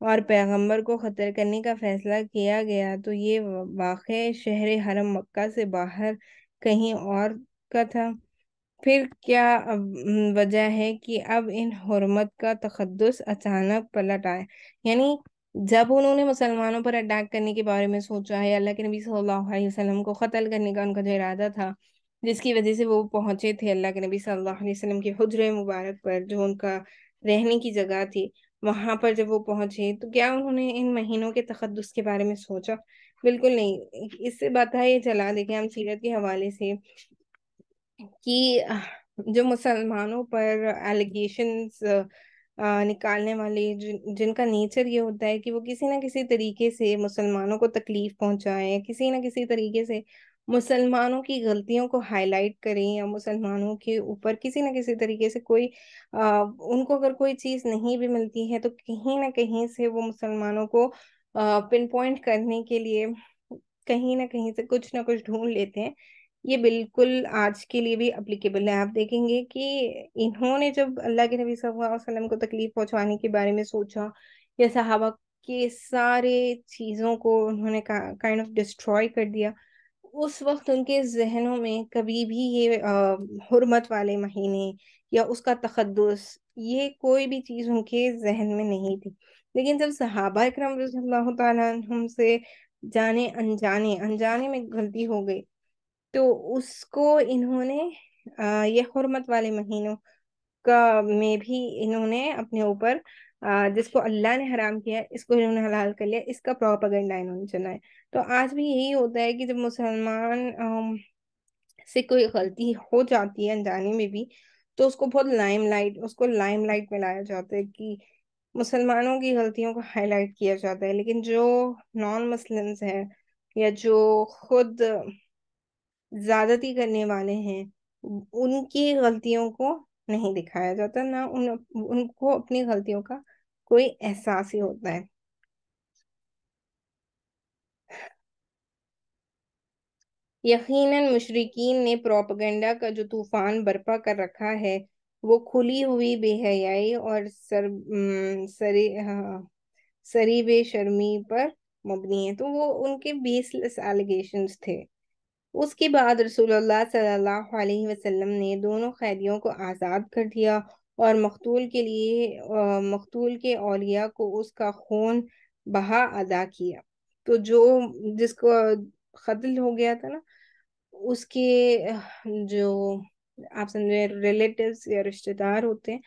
और पैगंबर को खतर करने का फैसला किया गया तो ये वाक़ शहर हरम मक्का से बाहर कहीं और का था फिर क्या वजह है कि अब इन हरमत का तकदस अचानक पलट आए यानी जब उन्होंने मुसलमानों पर अटैक करने के बारे में सोचा है अल्लाह के नबी सल्लल्लाहु अलैहि वसल्लम को कत्ल करने का उनका जो इरादा था जिसकी वजह से वो पहुंचे थे अल्लाह के नबी सल्लल्लाहु अलैहि वसल्लम के हजर मुबारक पर जो उनका रहने की जगह थी वहां पर जब वो पहुंचे तो क्या उन्होंने इन महीनों के तकदस के बारे में सोचा बिल्कुल नहीं इससे बता ये चला देखे हम सीरत के हवाले से कि जो मुसलमानों पर एलिगेशन निकालने वाले जिन जिनका नेचर ये होता है कि वो किसी ना किसी तरीके से मुसलमानों को तकलीफ पहुंचाए किसी ना किसी तरीके से मुसलमानों की गलतियों को हाईलाइट करें या मुसलमानों के ऊपर किसी न किसी तरीके से कोई आ, उनको अगर कोई चीज़ नहीं भी मिलती है तो कहीं ना कहीं से वो मुसलमानों को पिन पॉइंट करने के लिए कहीं ना कहीं से कुछ ना कुछ ढूंढ लेते हैं ये बिल्कुल आज के लिए भी अप्लीकेबल है आप देखेंगे कि इन्होंने जब अल्लाह के नबी वसल्लम को तकलीफ पहुंचाने के बारे में सोचा या सहाबा के सारे चीज़ों को उन्होंने काइंड ऑफ डिस्ट्रॉय कर दिया उस वक्त उनके जहनों में कभी भी ये हरमत वाले महीने या उसका तकदस ये कोई भी चीज़ उनके जहन में नहीं थी लेकिन जब सहाबा इक्रम रज़ल्लाहु से जाने अनजाने अनजाने में गलती हो गई तो उसको इन्होंने ये हरमत वाले महीनों का में भी इन्होंने अपने ऊपर जिसको अल्लाह ने हराम किया है इसको इन्होंने हलाल कर लिया इसका प्रोपागेंडा इन्होंने चला है तो आज भी यही होता है कि जब मुसलमान से कोई गलती हो जाती है अनजाने में भी तो उसको बहुत लाइम लाइट उसको लाइम लाइट में लाया जाता है कि मुसलमानों की गलतियों को हाईलाइट किया जाता है लेकिन जो नॉन मुस्लिम्स हैं या जो खुद ज्यादती करने वाले हैं उनकी गलतियों को नहीं दिखाया जाता ना उन उनको अपनी गलतियों का कोई एहसास ही होता है यकीनन मुशरकिन ने प्रोपगेंडा का जो तूफान बर्पा कर रखा है वो खुली हुई बेहयाई और सर हाँ, सरी बे शर्मी पर मबनी है तो वो उनके बेसलेस एलिगेशन थे उसके बाद रसूलुल्लाह सल्लल्लाहु अलैहि वसल्लम ने दोनों कैदियों को आज़ाद कर दिया और मकतूल के लिए मकतूल के औलिया को उसका खून बहा अदा किया तो जो जिसको कत्ल हो गया था ना उसके जो आप समझे रिलेटिव्स या रिश्तेदार होते हैं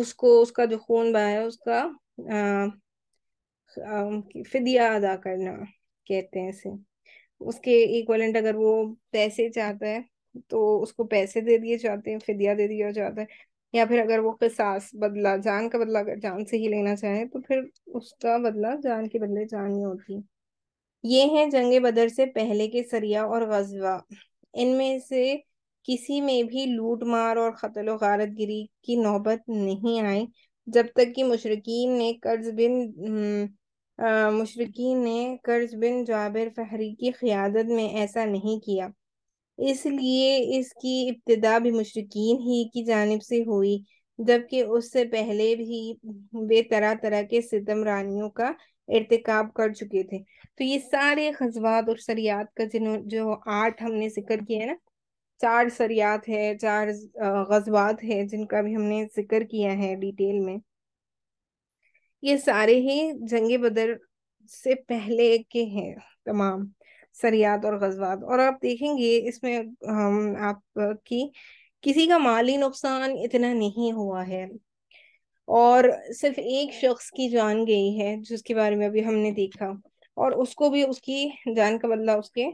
उसको उसका जो खून बहाया उसका आ, फिदिया अदा करना कहते हैं इसे उसके इक्वलेंट अगर वो पैसे चाहता है तो उसको पैसे दे दिए जाते हैं फिदिया दे दिया जाता है या फिर अगर वो किसास बदला जान का बदला अगर जान से ही लेना चाहे तो फिर उसका बदला जान के बदले जान ही होती ये है जंग बदर से पहले के सरिया और गजवा इनमें से किसी में भी लूट मार और खतल वारत गिरी की नौबत नहीं आई जब तक कि मुशरकिन ने कर्ज बिन हम्म, मुशरकिन ने कर्ज बिन जाबिर फहरी की क़ियादत में ऐसा नहीं किया इसलिए इसकी इब्तदा भी मुशरकिन ही की जानब से हुई जबकि उससे पहले भी वे तरह तरह के रानियों का इरतकब कर चुके थे तो ये सारे खजवात और सरियात का जिन जो आठ हमने जिक्र किया है ना चार सरियात है चार गजवात है जिनका भी हमने जिक्र किया है डिटेल में ये सारे ही जंग बदर से पहले के हैं तमाम सरियात और गजबात और आप देखेंगे इसमें हम आपकी किसी का माली नुकसान इतना नहीं हुआ है और सिर्फ एक शख्स की जान गई है जिसके बारे में अभी हमने देखा और उसको भी उसकी जान का बदला उसके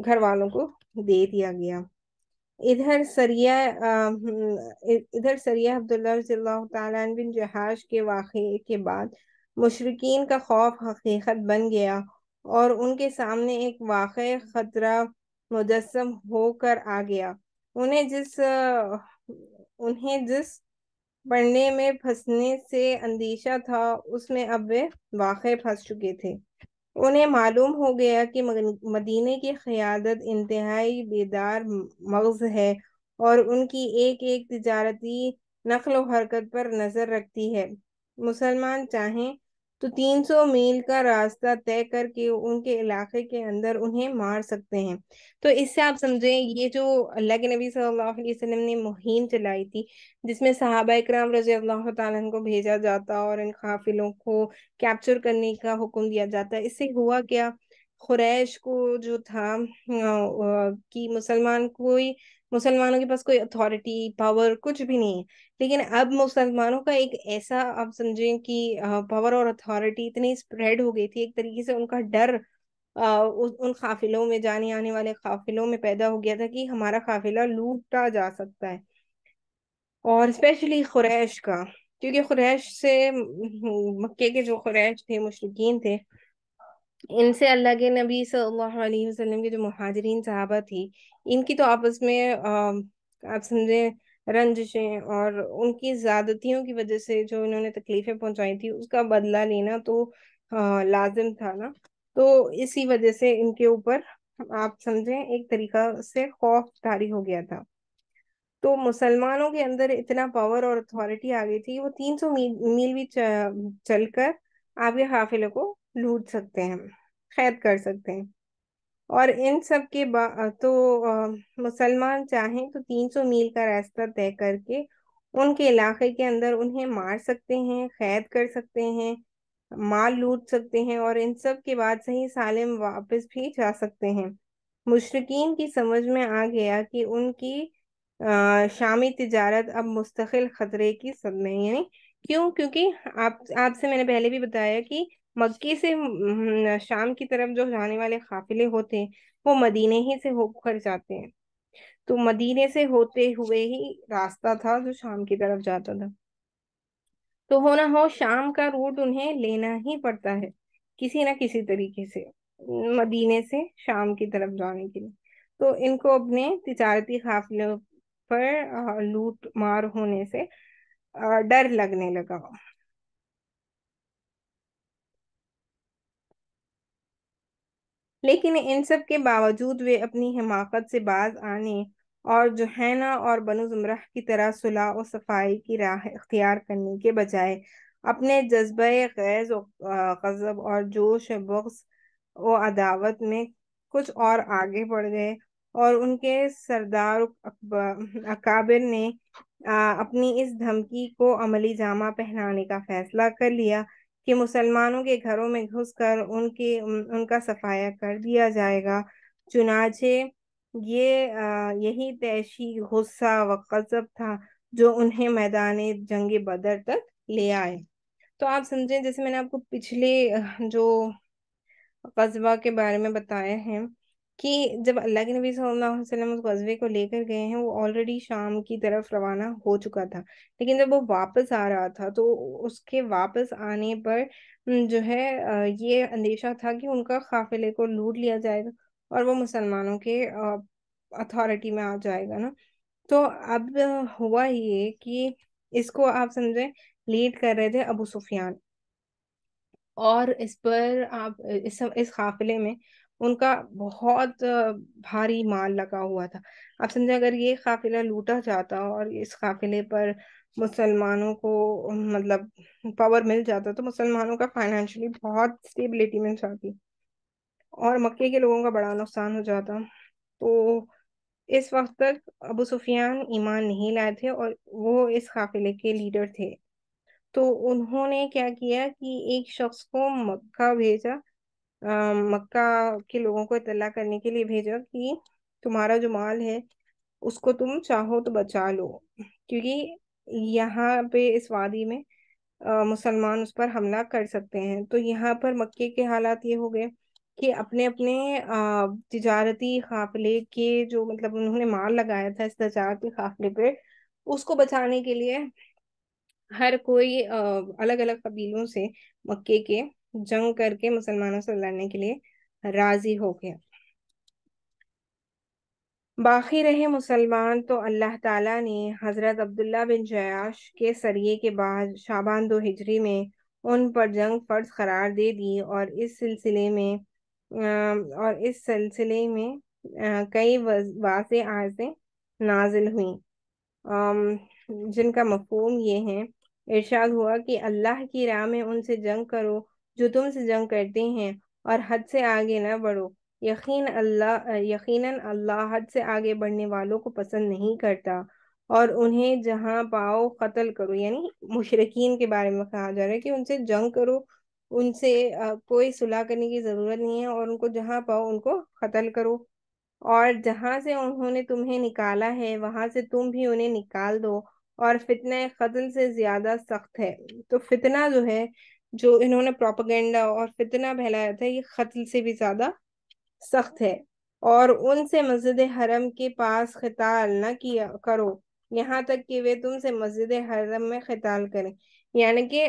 घर वालों को दे दिया गया इधर सरिया इधर सरिया अब्दुल्ला बिन जहाज के वाक़े के बाद मुशरकिन का खौफ हकीकत बन गया और उनके सामने एक वाक़ खतरा मुजस्म होकर आ गया उन्हें जिस उन्हें जिस पढ़ने में फंसने से अंदेशा था उसमें अब वे वाक़ फंस चुके थे उन्हें मालूम हो गया कि मदीने की क़्यादत इंतहाई बेदार मगज है और उनकी एक एक तजारती नकल हरकत पर नज़र रखती है मुसलमान चाहें तो 300 मील का रास्ता तय करके उनके इलाके के अंदर उन्हें मार सकते हैं तो इससे आप समझें ये जो अल्लाह के नबी सल्लल्लाहु अलैहि वसल्लम ने मुहिम चलाई थी जिसमें सहाबा इकराम रजी अल्लाह तन को भेजा जाता और इन काफिलों को कैप्चर करने का हुक्म दिया जाता इससे हुआ क्या खुरैश को जो था कि मुसलमान कोई मुसलमानों के पास कोई अथॉरिटी पावर कुछ भी नहीं है लेकिन अब मुसलमानों का एक ऐसा आप समझें कि पावर और अथॉरिटी इतनी स्प्रेड हो गई थी एक तरीके से उनका डर उन काफिलों में जाने आने वाले काफिलों में पैदा हो गया था कि हमारा काफिला लूटा जा सकता है और स्पेशली खुरैश का क्योंकि खुरैश से मक्के के जो खुरैश थे मुश्किन थे इनसे अल्लाह के नबी सल्लल्लाहु अलैहि वसल्लम के जो महाजरीन साहबा थी इनकी तो आपस में आप समझे रंजिशें और उनकी ज्यादतियों की वजह से जो इन्होंने तकलीफें पहुंचाई थी उसका बदला लेना तो लाजिम था ना तो इसी वजह से इनके ऊपर आप समझे एक तरीका से खौफ जारी हो गया था तो मुसलमानों के अंदर इतना पावर और अथॉरिटी आ गई थी वो 300 मील भी चलकर आगे काफिले को लूट सकते हैं कैद कर सकते हैं और इन सब के तो मुसलमान चाहें तो 300 मील का रास्ता तय करके उनके इलाके के अंदर उन्हें मार सकते हैं कैद कर सकते हैं माल लूट सकते हैं और इन सब के बाद सही सालिम वापस भी जा सकते हैं मुशरकिन की समझ में आ गया कि उनकी आ, शामी तजारत अब मुस्तकिल ख़तरे की सदमे यानी क्यों क्योंकि आप आपसे मैंने पहले भी बताया कि मक्की से शाम की तरफ जो जाने वाले काफिले होते हैं वो मदीने ही से होकर जाते हैं तो मदीने से होते हुए ही रास्ता था जो शाम की तरफ जाता था तो हो ना हो शाम का रूट उन्हें लेना ही पड़ता है किसी ना किसी तरीके से मदीने से शाम की तरफ जाने के लिए तो इनको अपने तजारती काफिलों पर लूट मार होने से डर लगने लगा लेकिन इन सब के बावजूद वे अपनी हिमाकत से बाज आने और जोहैना और बनु जुमराह की तरह सुलह और सफाई की राह अख्तियार करने के बजाय अपने जज्बे गैज़ गज़ब और जोश बख्स व अदावत में कुछ और आगे बढ़ गए और उनके सरदार अकाबिर ने अपनी इस धमकी को अमली जामा पहनाने का फैसला कर लिया कि मुसलमानों के घरों में घुसकर उनके उनका सफाया कर दिया जाएगा चुनाचे ये आ, यही तैशी गुस्सा व कसब था जो उन्हें मैदान जंग बदर तक ले आए तो आप समझें जैसे मैंने आपको पिछले जो कस्बा के बारे में बताया है कि जब अल्लाह के नबी सल्लल्लाहु अलैहि वसल्लम उस गजबे को लेकर गए हैं वो ऑलरेडी शाम की तरफ रवाना हो चुका था लेकिन जब वो वापस आ रहा था तो उसके वापस आने पर जो है ये अंदेशा था कि उनका काफिले को लूट लिया जाएगा और वो मुसलमानों के अथॉरिटी में आ जाएगा ना तो अब हुआ ये कि इसको आप समझे लीड कर रहे थे अबू सुफियान और इस पर आप इस इस काफिले में उनका बहुत भारी माल लगा हुआ था अब समझे अगर ये काफिला लूटा जाता और इस काफिले पर मुसलमानों को मतलब पावर मिल जाता तो मुसलमानों का फाइनेंशियली बहुत स्टेबिलिटी मिल जाती और मक्के के लोगों का बड़ा नुकसान हो जाता तो इस वक्त तक अबू सुफियान ईमान नहीं लाए थे और वो इस काफिले के लीडर थे तो उन्होंने क्या किया कि एक शख्स को मक्का भेजा मक्का के लोगों को इतला करने के लिए भेजा कि तुम्हारा जो माल है उसको तुम चाहो तो बचा लो क्योंकि यहाँ पे इस वादी में मुसलमान उस पर हमला कर सकते हैं तो यहाँ पर मक्के के हालात ये हो गए कि अपने अपने तजारती काफिले के जो मतलब उन्होंने माल लगाया था इस तजारती काफिले पे उसको बचाने के लिए हर कोई अलग अलग कबीलों से मक्के के जंग करके मुसलमानों से लड़ने के लिए राजी हो गया बाकी रहे मुसलमान तो अल्लाह ताला ने हजरत अब्दुल्ला बिन जयाश के सरिये के बाद शाबान दो हिजरी में उन पर जंग फर्ज करार दे दी और इस सिलसिले में और इस सिलसिले में कई वाज आयतें नाजिल हुई जिनका मफहम ये है इर्शाद हुआ कि अल्लाह की राह में उनसे जंग करो जो तुमसे जंग करते हैं और हद से आगे ना बढ़ो यकीन अल्लाह यकीनन अल्लाह हद से आगे बढ़ने वालों को पसंद नहीं करता और उन्हें जहां पाओ कत्ल करो यानी मुशरकिन के बारे में कहा जा रहा है कि उनसे जंग करो उनसे कोई सुलह करने की ज़रूरत नहीं है और उनको जहां पाओ उनको कत्ल करो और जहां से उन्होंने तुम्हें निकाला है वहां से तुम भी उन्हें निकाल दो और फितना कत्ल से ज़्यादा सख्त है तो फितना जो है जो इन्होंने प्रोपागेंडा और फितना फैलाया था ये खतल से भी ज्यादा सख्त है और उनसे मस्जिद हरम के पास खिताल ना किया करो यहाँ तक कि वे तुमसे मस्जिद हरम में खिताल करें यानी कि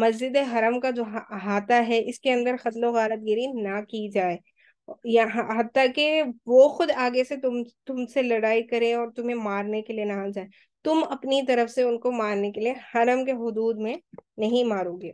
मस्जिद हरम का जो अहाता है इसके अंदर कत्ल गारतगिरी ना की जाए यहाँ हती के वो खुद आगे से तुम तुमसे लड़ाई करे और तुम्हें मारने के लिए ना जाए तुम अपनी तरफ से उनको मारने के लिए हरम के हदूद में नहीं मारोगे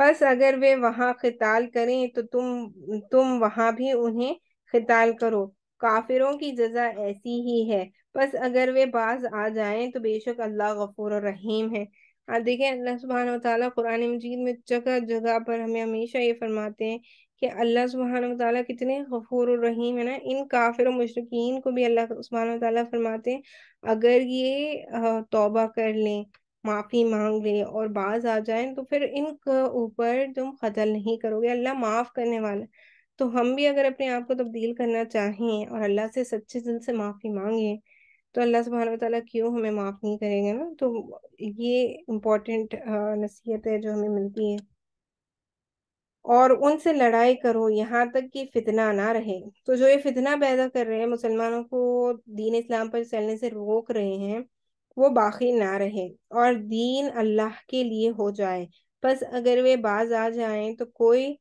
बस अगर वे वहां खिताल करें तो तुम तुम वहां भी उन्हें खिताल करो काफिरों की जजा ऐसी ही है बस अगर वे बाज आ जाएं तो बेशक अल्लाह गफूर और रहीम है आप देखें अल्लाह सुबहान तला कुरान मजीद में जगह जगह पर हमें हमेशा ये फरमाते हैं कि अल्लाह सुबहान तला कितने गफूर और रहीम है ना इन काफिर मुशरकिन को भी अल्लाह सुबहान तला फरमाते हैं अगर ये तोबा कर लें माफ़ी मांग लें और बाज आ जाए तो फिर इनके ऊपर तुम कतल नहीं करोगे अल्लाह माफ़ करने वाला तो हम भी अगर अपने आप को तब्दील करना चाहें और अल्लाह से सच्चे दिल से माफ़ी मांगे तो अल्लाह सुबह तला क्यों हमें माफ़ नहीं करेंगे ना तो ये इम्पोर्टेंट नसीहत है जो हमें मिलती है और उनसे लड़ाई करो यहाँ तक कि फितना ना रहे तो जो ये फितना पैदा कर रहे हैं मुसलमानों को दीन इस्लाम पर चलने से रोक रहे हैं वो बाकी ना रहे और दीन अल्लाह के लिए हो जाए बस अगर वे बाज आ जाएं तो कोई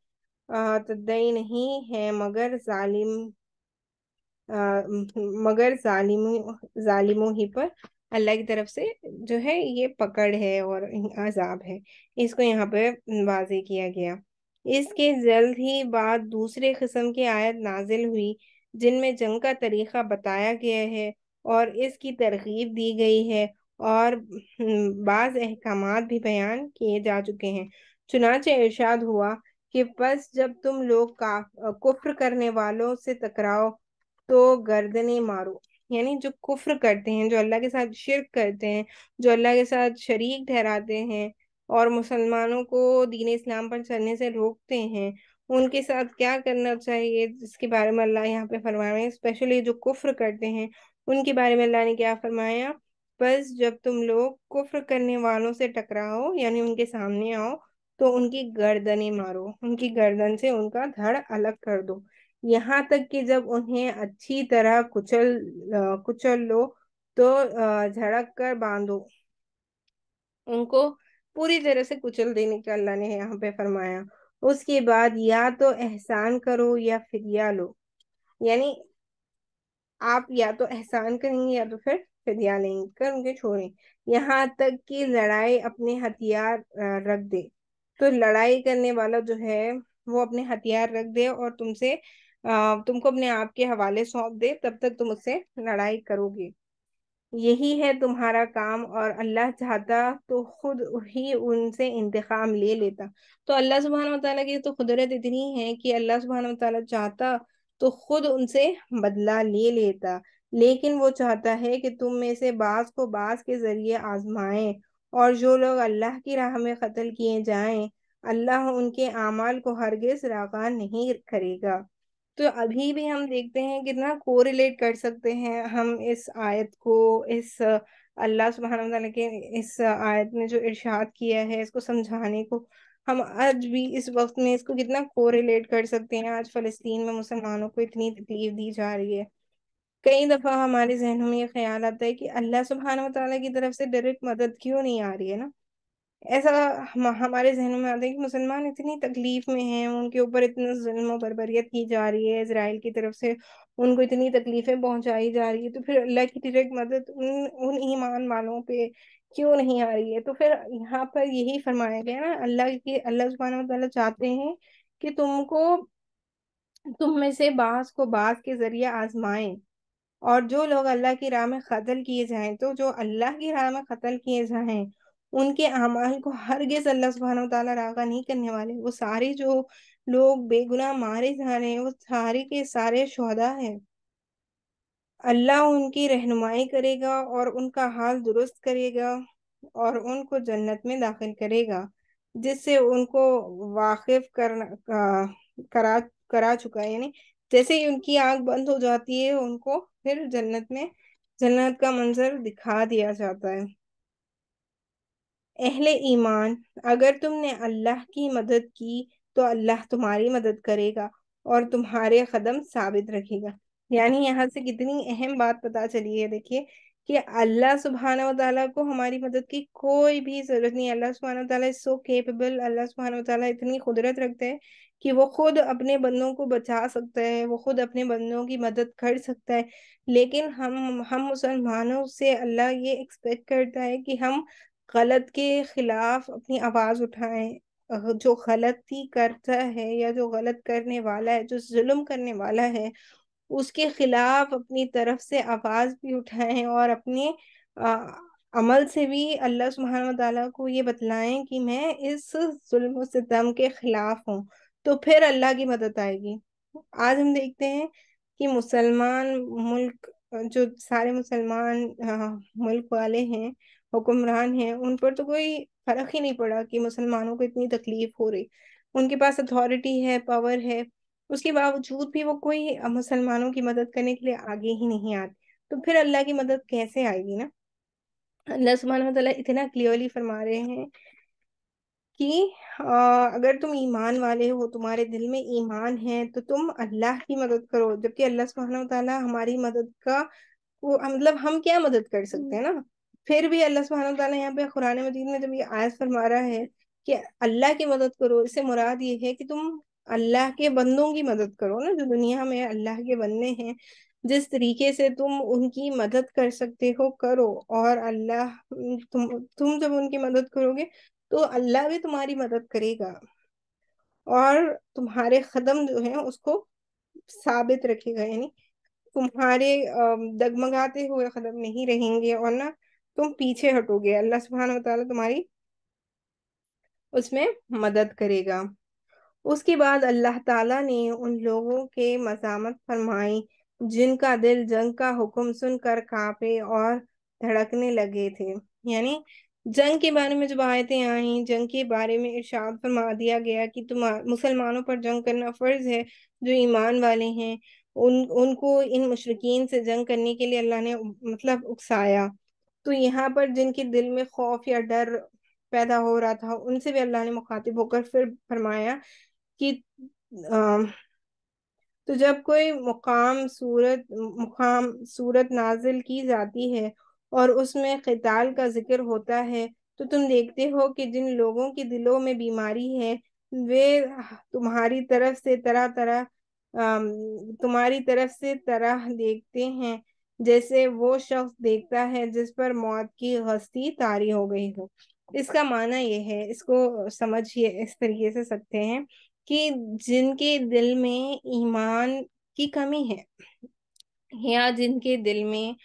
तदई नहीं है मगर जालिम आ, मगर जालिम जालिमों ही पर अल्लाह की तरफ से जो है ये पकड़ है और अजाब है इसको यहाँ पे वाजे किया गया इसके जल्द ही बाद दूसरे किस्म की आयत नाजिल हुई जिनमें जंग का तरीका बताया गया है और इसकी तरगीब दी गई है और हम्म, बाज़ अहकाम भी बयान किए जा चुके हैं चुनाच इर्शाद हुआ कि बस जब तुम लोग का कुफ्र करने वालों से टकराओ तो गर्दने मारो यानी जो कुफ्र करते हैं जो अल्लाह के साथ शिरक करते हैं जो अल्लाह के साथ शरीक ठहराते हैं और मुसलमानों को दीन इस्लाम पर चलने से रोकते हैं उनके साथ क्या करना चाहिए जिसके बारे में अल्लाह यहाँ पे फरमा रहे हैं स्पेशली जो कुफ्र करते हैं उनके बारे में अल्लाह ने क्या फरमाया बस जब तुम लोग कुफ्र करने वालों से टकराओ यानी उनके सामने आओ तो उनकी गर्दने मारो उनकी गर्दन से उनका धड़ अलग कर दो यहाँ तक कि जब उन्हें अच्छी तरह कुचल कुचल लो तो झड़क कर बांधो उनको पूरी तरह से कुचल देने का अल्लाह ने यहाँ पे फरमाया उसके बाद या तो एहसान करो या फिरिया लो यानी आप या तो एहसान करेंगे या तो फिर फिदिया लेंगे कर उनके छोड़ें यहाँ तक कि लड़ाई अपने हथियार रख दे तो लड़ाई करने वाला जो है वो अपने हथियार रख दे और तुमसे तुमको अपने आप के हवाले सौंप दे तब तक तुम उससे लड़ाई करोगे यही है तुम्हारा काम और अल्लाह चाहता तो खुद ही उनसे इंतकाम ले लेता तो अल्लाह सुबहान तला की तो कुदरत इतनी है कि अल्लाह सुबहान तला चाहता तो खुद उनसे बदला ले लेता लेकिन वो चाहता है कि तुम में से बास को बास के जरिए आजमाएं और जो लोग अल्लाह की राह में कत्ल किए जाएं अल्लाह उनके अमाल को हरगिज रागा नहीं करेगा तो अभी भी हम देखते हैं कितना कोरिलेट कर सकते हैं हम इस आयत को इस अल्लाह सुबह के इस आयत में जो इरशाद किया है इसको समझाने को हम आज भी इस वक्त में इसको कितना कोरिलेट कर सकते हैं आज फलस्तीन में मुसलमानों को इतनी तकलीफ दी जा रही है कई दफ़ा हमारे जहनों में ये ख्याल आता है कि अल्लाह सुबहान तला की तरफ से डायरेक्ट मदद क्यों नहीं आ रही है ना ऐसा हम, हमारे जहनों में आता है कि मुसलमान इतनी तकलीफ में हैं उनके ऊपर इतना जुल्म बरबरीत की जा रही है इसराइल की तरफ से उनको इतनी तकलीफें पहुंचाई जा रही है तो फिर अल्लाह की डायरेक्ट मदद उन उन ईमान वालों पर क्यों नहीं आ रही है तो फिर यहाँ पर यही फरमाया गया ना अल्लाह के अल्लाह सुबहाना तला चाहते हैं कि तुमको तुम में से बास को बास के जरिए आजमाएं और जो लोग अल्लाह की राह में कतल किए जाएं तो जो अल्लाह की राह में कतल किए जाएं उनके अमाल को गेज अल्लाह सुबहान तला रागा नहीं करने वाले वो सारे जो लोग बेगुनाह मारे जा रहे हैं वो सारे के सारे शहदा हैं अल्लाह उनकी रहनुमाई करेगा और उनका हाल दुरुस्त करेगा और उनको जन्नत में दाखिल करेगा जिससे उनको वाकिफ करना करा करा चुका है यानी जैसे ही उनकी आंख बंद हो जाती है उनको फिर जन्नत में जन्नत का मंजर दिखा दिया जाता है अहले ईमान अगर तुमने अल्लाह की मदद की तो अल्लाह तुम्हारी मदद करेगा और तुम्हारे कदम साबित रखेगा यानी यहाँ से कितनी अहम बात पता चली है देखिए कि अल्लाह सुबहाना तला को हमारी मदद की कोई भी जरूरत नहीं अल्लाह सुबहाना तला इज सो केपेबल अल्लाह सुबहाना तला इतनी कुदरत रखते हैं कि वो खुद अपने बंदों को बचा सकता है वो खुद अपने बंदों की मदद कर सकता है लेकिन हम हम मुसलमानों से अल्लाह ये एक्सपेक्ट करता है कि हम गलत के खिलाफ अपनी आवाज़ उठाएं जो गलती करता है या जो गलत करने वाला है जो जुल्म करने वाला है उसके खिलाफ अपनी तरफ से आवाज भी उठाएं और अपने आ, अमल से भी अल्लाह सुबहान तला को ये बतलाएं कि मैं इस जुल्म सितम के खिलाफ हूँ तो फिर अल्लाह की मदद आएगी आज हम देखते हैं कि मुसलमान मुल्क जो सारे मुसलमान मुल्क वाले हैं हुक्मरान हैं उन पर तो कोई फर्क ही नहीं पड़ा कि मुसलमानों को इतनी तकलीफ हो रही उनके पास अथॉरिटी है पावर है उसके बावजूद भी वो कोई मुसलमानों की मदद करने के लिए आगे ही नहीं आते तो फिर अल्लाह की मदद कैसे आएगी ना अल्लाह सुबहान इतना क्लियरली फरमा रहे हैं कि आ, अगर तुम ईमान वाले हो तुम्हारे दिल में ईमान है तो तुम अल्लाह की मदद करो जबकि अल्लाह सुबहान तला हमारी मदद का वो मतलब हम क्या मदद कर सकते हैं ना हम्म। फिर भी अल्लाह सुबहान तला यहाँ पे कुरान मजीद में जब ये आयत फरमा रहा है कि अल्लाह की मदद करो इससे मुराद ये है कि तुम अल्लाह के बंदों की मदद करो ना जो दुनिया में अल्लाह के बंदे हैं जिस तरीके से तुम उनकी मदद कर सकते हो करो और अल्लाह तुम तुम जब उनकी मदद करोगे तो अल्लाह भी तुम्हारी मदद करेगा और तुम्हारे कदम जो है उसको साबित रखेगा यानी तुम्हारे दगमगाते हुए कदम नहीं रहेंगे और ना तुम पीछे हटोगे अल्लाह सुबहान तुम्हारी उसमें मदद करेगा उसके बाद अल्लाह ताला ने उन लोगों के मजामत फरमाई जिनका दिल जंग का हुक्म सुनकर कांपे और धड़कने लगे थे यानी जंग के बारे में जब आयतें आई जंग के बारे में इरशाद फरमा दिया गया कि तुम मुसलमानों पर जंग करना फ़र्ज़ है जो ईमान वाले हैं उन उनको इन मुशरकिन से जंग करने के लिए अल्लाह ने मतलब उकसाया तो यहाँ पर जिनके दिल में खौफ या डर पैदा हो रहा था उनसे भी अल्लाह ने मुखातिब होकर फिर फरमाया कि तो जब कोई मुकाम सूरत मुकाम सूरत नाजिल की जाती है और उसमें खिताल का जिक्र होता है तो तुम देखते हो कि जिन लोगों के दिलों में बीमारी है वे तुम्हारी तरफ से तरह तरह तुम्हारी तरफ से तरह देखते हैं जैसे वो शख्स देखता है जिस पर मौत की हस्ती तारी हो गई हो इसका माना यह है इसको समझिए इस तरीके से सकते हैं कि जिनके दिल में ईमान की कमी है या जिनके दिल में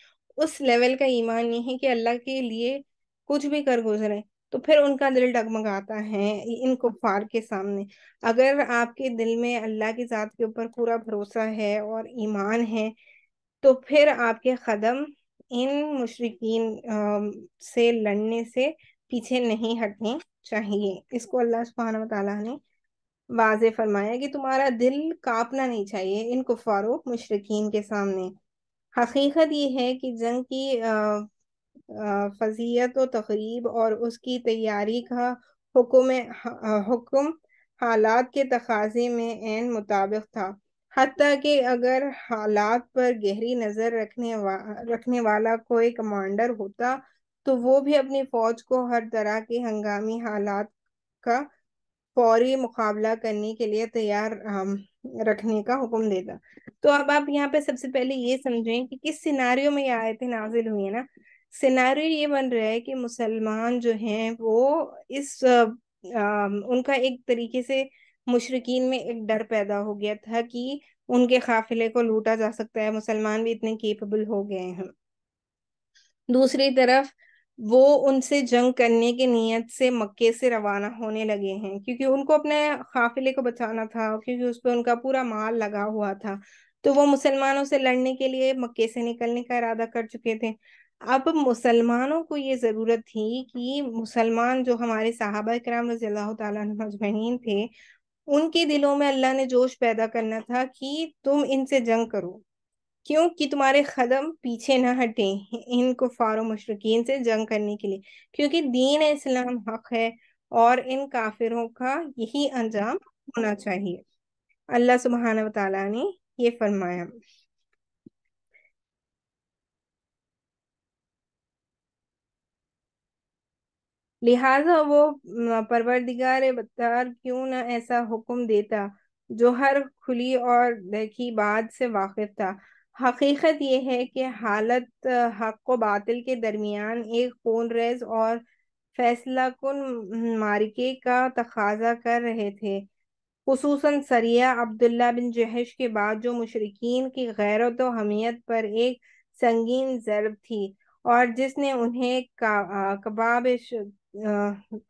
उस लेवल का ईमान नहीं है कि अल्लाह के लिए कुछ भी कर गुजरे तो फिर उनका दिल डगमगाता है इन कुफार के सामने अगर आपके दिल में अल्लाह की ज़ात के ऊपर पूरा भरोसा है और ईमान है तो फिर आपके कदम इन मुशरकिन से लड़ने से पीछे नहीं हटने चाहिए इसको अल्लाह सुबहाना ताला ने वाज फरमाया कि तुम्हारा दिल कांपना नहीं चाहिए इन कुफारों मुशरकिन के सामने हकीकत ये है कि जंग की फजीयत व तकरीब और उसकी तैयारी का हुक्म हुक्म हालात के तकाजे में एन मुताबिक था हती कि अगर हालात पर गहरी नज़र रखने वा रखने वाला कोई कमांडर होता तो वो भी अपनी फ़ौज को हर तरह के हंगामी हालात का फौरी मुकाबला करने के लिए तैयार रखने का हुक्म देता तो अब आप यहाँ पे सबसे पहले ये समझें कि किस सिनारियों में ये आयतें नाजिल हुई है ना सिनारियो ये बन रहा है कि मुसलमान जो हैं वो इस आ, आ, उनका एक तरीके से मुशरकिन में एक डर पैदा हो गया था कि उनके काफिले को लूटा जा सकता है मुसलमान भी इतने केपेबल हो गए हैं दूसरी तरफ वो उनसे जंग करने के नीयत से मक्के से रवाना होने लगे हैं क्योंकि उनको अपने काफिले को बचाना था क्योंकि उस पर उनका पूरा माल लगा हुआ था तो वो मुसलमानों से लड़ने के लिए मक्के से निकलने का इरादा कर चुके थे अब मुसलमानों को ये ज़रूरत थी कि मुसलमान जो हमारे साहबा कराम रजी थे उनके दिलों में अल्लाह ने जोश पैदा करना था कि तुम इनसे जंग करो क्योंकि तुम्हारे कदम पीछे ना हटे इन कुफार मशरकिन से जंग करने के लिए क्योंकि दीन इस्लाम हक है और इन काफिरों का यही अंजाम होना चाहिए अल्लाह सुबहान तला ने ये फरमाया लिहाजा वो परवरदिगार बत्तार क्यों ना ऐसा हुक्म देता जो हर खुली और देखी बात से वाकिफ था हकीकत यह है कि हालत हक व बातिल के दरमियान एक खून रेज और फैसला कन मार्के का तकाजा कर रहे थे खूस सरिया अब्दुल्ला बिन जहश के बाद जो मुशरकिन की गैरत व हमीयत पर एक संगीन ज़रब थी और जिसने उन्हें कबाब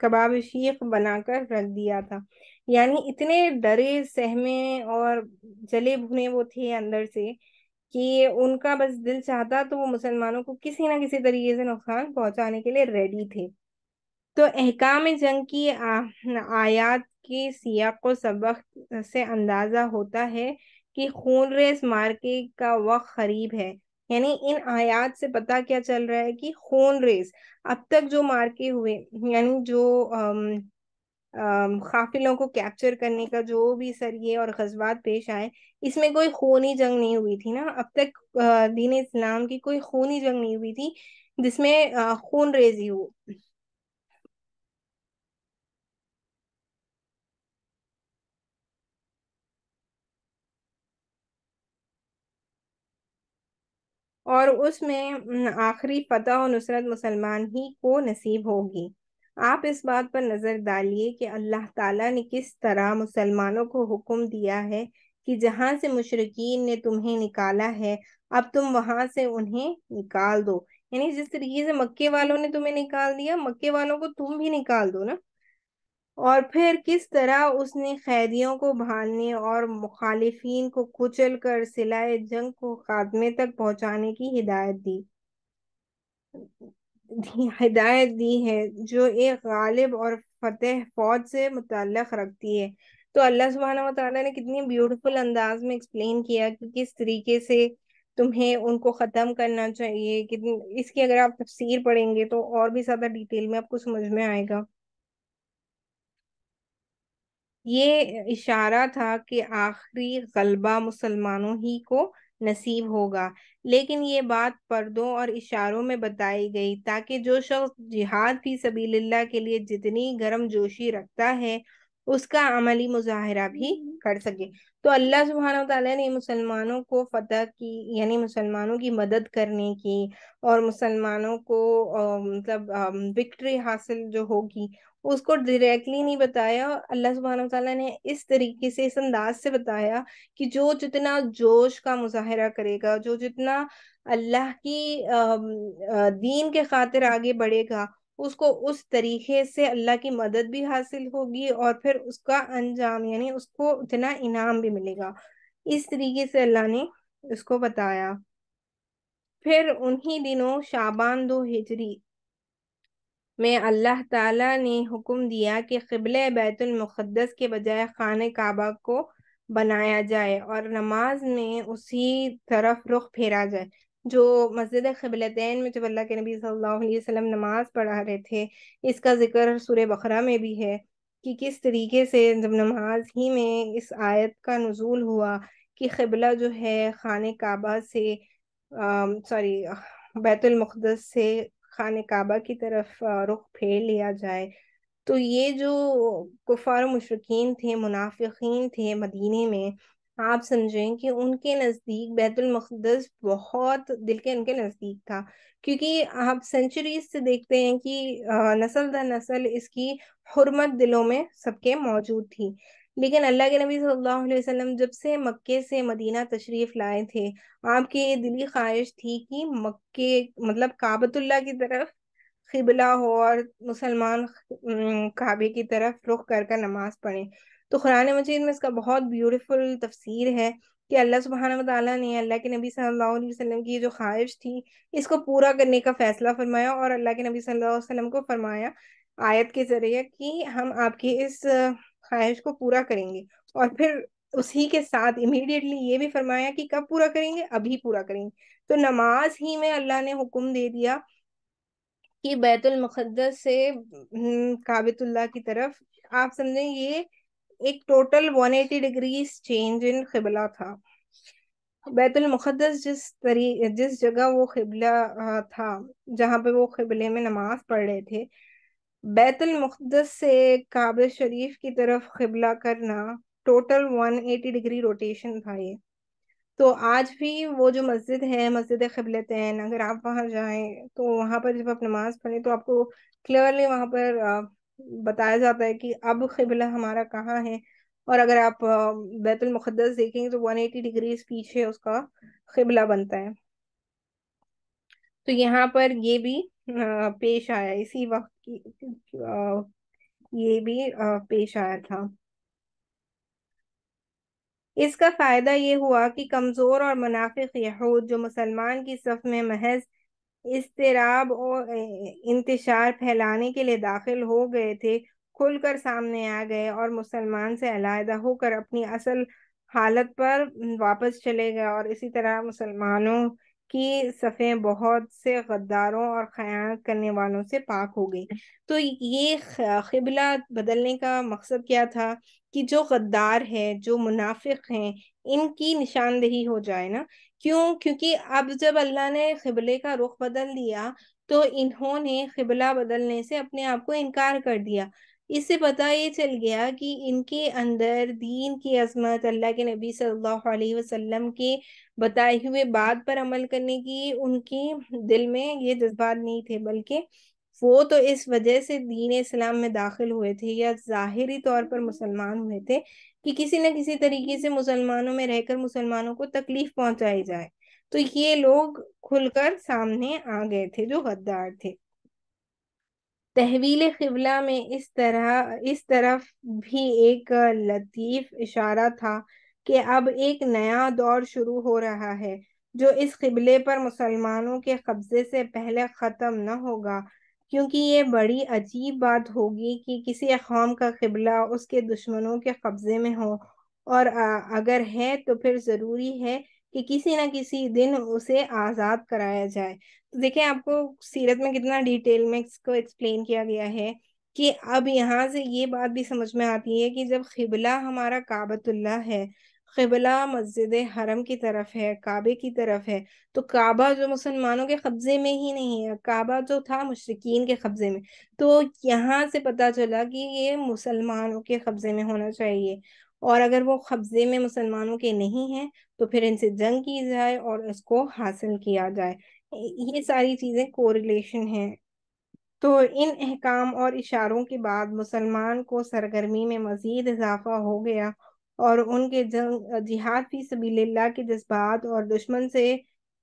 कबाब शीख बनाकर रख दिया था यानी इतने डरे सहमे और जले भुने वो थे अंदर से कि उनका बस दिल चाहता तो वो मुसलमानों को किसी ना किसी तरीके से नुकसान पहुंचाने के लिए रेडी थे तो अहकाम जंग की आ, आयात की सिया को सबक से अंदाज़ा होता है कि खून रेस मार्के का वक्त करीब है यानी इन आयात से पता क्या चल रहा है कि खून रेस अब तक जो मार्के हुए यानी जो काफिलों को कैप्चर करने का जो भी सरिये और गजबात पेश आए इसमें कोई खूनी जंग नहीं हुई थी ना अब तक दीन इस्लाम की कोई खूनी जंग नहीं हुई थी जिसमें खून रेजी हो और उसमें आखिरी फतह और नुसरत मुसलमान ही को नसीब होगी आप इस बात पर नजर डालिए कि अल्लाह ताला ने किस तरह मुसलमानों को हुक्म दिया है कि जहां से मुशरकिन ने तुम्हें निकाला है अब तुम वहां से उन्हें निकाल दो यानी जिस तरीके से मक्के वालों ने तुम्हें निकाल दिया मक्के वालों को तुम भी निकाल दो ना और फिर किस तरह उसने कैदियों को भालने और मुखालिफिन को कुचल कर सिलाए जंग को खात्मे तक पहुंचाने की हिदायत दी हिदायत दी है जो एक गालिब और फतेह फौज से मुतल रखती है तो अल्लाह सुबहाना तआला ने कितनी ब्यूटीफुल अंदाज में एक्सप्लेन किया कि किस तरीके से तुम्हें उनको ख़त्म करना चाहिए कितनी इसकी अगर आप तफसीर पढ़ेंगे तो और भी ज़्यादा डिटेल में आपको समझ में आएगा ये इशारा था कि आखिरी गलबा मुसलमानों ही को नसीब होगा लेकिन ये बात पर्दों और इशारों में बताई गई ताकि जो शख्स जिहाद फी सबील्ला के लिए जितनी गर्म जोशी रखता है उसका अमली मुजाहरा भी हम्म। कर सके तो अल्लाह सुबहाना तला ने मुसलमानों को फतह की यानी मुसलमानों की मदद करने की और मुसलमानों को मतलब विक्ट्री हासिल जो होगी उसको डायरेक्टली नहीं बताया अल्लाह सुबहाना तला ने इस तरीके से इस अंदाज से बताया कि जो जितना जोश का मुजाहरा करेगा जो जितना अल्लाह की दीन के खातिर आगे बढ़ेगा उसको उस तरीके से अल्लाह की मदद भी हासिल होगी और फिर उसका अंजाम यानी उसको उतना इनाम भी मिलेगा इस तरीके से अल्लाह ने उसको बताया फिर उन्हीं दिनों शाबान दो हिजरी में अल्लाह ताला ने हुक्म दिया कि किबले बैतुल मुक़द्दस के बजाय खान काबा को बनाया जाए और नमाज में उसी तरफ रुख फेरा जाए जो मस्जिद खबलतैन में जब अल्लाह के नबी सल्लल्लाहु अलैहि वसल्लम नमाज पढ़ा रहे थे इसका जिक्र सुर बकरा में भी है कि किस तरीके से जब नमाज ही में इस आयत का नजूल हुआ कि खिबला जो है खान काबा से सॉरी बैतुलमक़दस से खान काबा की तरफ रुख फेर लिया जाए तो ये जो कुफार मशरकिन थे मुनाफिक थे मदीने में आप समझें कि उनके नज़दीक बैतुलमक़दस बहुत दिल के उनके नज़दीक था क्योंकि आप सेंचुरीज से देखते हैं कि नसल दर नसल इसकी हरमत दिलों में सबके मौजूद थी लेकिन अल्लाह के नबी सल्लल्लाहु अलैहि वसल्लम जब से मक्के से मदीना तशरीफ़ लाए थे आपकी ये दिली ख्वाहिश थी कि मक्के मतलब काबतुल्ला की तरफ खिबला हो और मुसलमान काबे की तरफ रुख कर कर नमाज पढ़ें तो कुरान मजीद में इसका बहुत ब्यूटीफुल तफसीर है कि अल्लाह सुबहान तला ने अल्लाह के नबी सल्लल्लाहु अलैहि वसल्लम की जो ख्वाहिश थी इसको पूरा करने का फैसला फरमाया और अल्लाह के नबी सल्लल्लाहु अलैहि वसल्लम को फरमाया आयत के ज़रिए कि हम आपकी इस ख्वाहिश को पूरा करेंगे और फिर उसी के साथ इमीडिएटली ये भी फरमाया कि कब पूरा करेंगे अभी पूरा करेंगे तो नमाज ही में अल्लाह ने हुक्म दे दिया कि बैतुलमकदस से हम्म, काबितुल्ला की तरफ आप समझें ये एक टोटल 180 डिग्रीज चेंज इन खिबला था बैतुल मुकद्दस जिस तरी जिस जगह वो खिबला था जहाँ पे वो खिबले में नमाज पढ़ रहे थे बैतुल मुकद्दस से काबिल शरीफ की तरफ खिबला करना टोटल 180 डिग्री रोटेशन था ये तो आज भी वो जो मस्जिद है मस्जिद खिबलतैन अगर आप वहाँ जाएं तो वहाँ पर जब आप नमाज पढ़ें तो आपको क्लियरली वहाँ पर बताया जाता है कि अब किबला हमारा कहाँ है और अगर आप बैतुल मुकद्दस देखेंगे तो 180 डिग्री पीछे उसका किबला बनता है तो यहाँ पर ये भी पेश आया इसी वक्त की ये भी पेश आया था इसका फायदा ये हुआ कि कमजोर और मुनाफिक यहूद जो मुसलमान की सफ में महज इसतराब और इंतशार फैलाने के लिए दाखिल हो गए थे खुलकर सामने आ गए और मुसलमान से अलहदा होकर अपनी असल हालत पर वापस चले गए और इसी तरह मुसलमानों कि सफ़ें बहुत से गद्दारों और खयानत करने वालों से पाक हो गई तो ये खबला बदलने का मकसद क्या था कि जो गद्दार है जो मुनाफिक हैं इनकी निशानदेही हो जाए ना क्यों क्योंकि अब जब अल्लाह ने खबले का रुख बदल दिया तो इन्होंने खबला बदलने से अपने आप को इनकार कर दिया इससे पता ये चल गया कि इनके अंदर दीन की अजमत अल्लाह के नबी सल्लल्लाहु अलैहि वसल्लम के बताए हुए बात पर अमल करने की उनकी दिल में ये जज्बात नहीं थे बल्कि वो तो इस वजह से दीन इस्लाम में दाखिल हुए थे या जाहिरी तौर पर मुसलमान हुए थे कि किसी न किसी तरीके से मुसलमानों में रहकर मुसलमानों को तकलीफ पहुंचाई जाए तो ये लोग खुलकर सामने आ गए थे जो गद्दार थे तहवील खिबला में इस तरह इस तरफ भी एक लतीफ इशारा था कि अब एक नया दौर शुरू हो रहा है जो इस किबले पर मुसलमानों के कब्जे से पहले ख़त्म न होगा क्योंकि ये बड़ी अजीब बात होगी कि किसी कौम का किबला उसके दुश्मनों के कब्जे में हो और अगर है तो फिर ज़रूरी है कि किसी ना किसी दिन उसे आज़ाद कराया जाए तो देखें आपको सीरत में कितना डिटेल में इसको एक्सप्लेन किया गया है कि अब यहाँ से ये बात भी समझ में आती है कि जब किबला हमारा काबतुल्ला है किबला मस्जिद हरम की तरफ है काबे की तरफ है तो काबा जो मुसलमानों के कब्जे में ही नहीं है काबा जो था मुशरकिन के कब्जे में तो यहाँ से पता चला कि ये मुसलमानों के कब्जे में होना चाहिए और अगर वो कब्जे में मुसलमानों के नहीं हैं तो फिर इनसे जंग की जाए और इसको हासिल किया जाए ये सारी चीज़ें कोरिलेशन है तो इन अहकाम और इशारों के बाद मुसलमान को सरगर्मी में मज़ीद इजाफा हो गया और उनके जंग जिहाद फी सबील्ला के जज्बात और दुश्मन से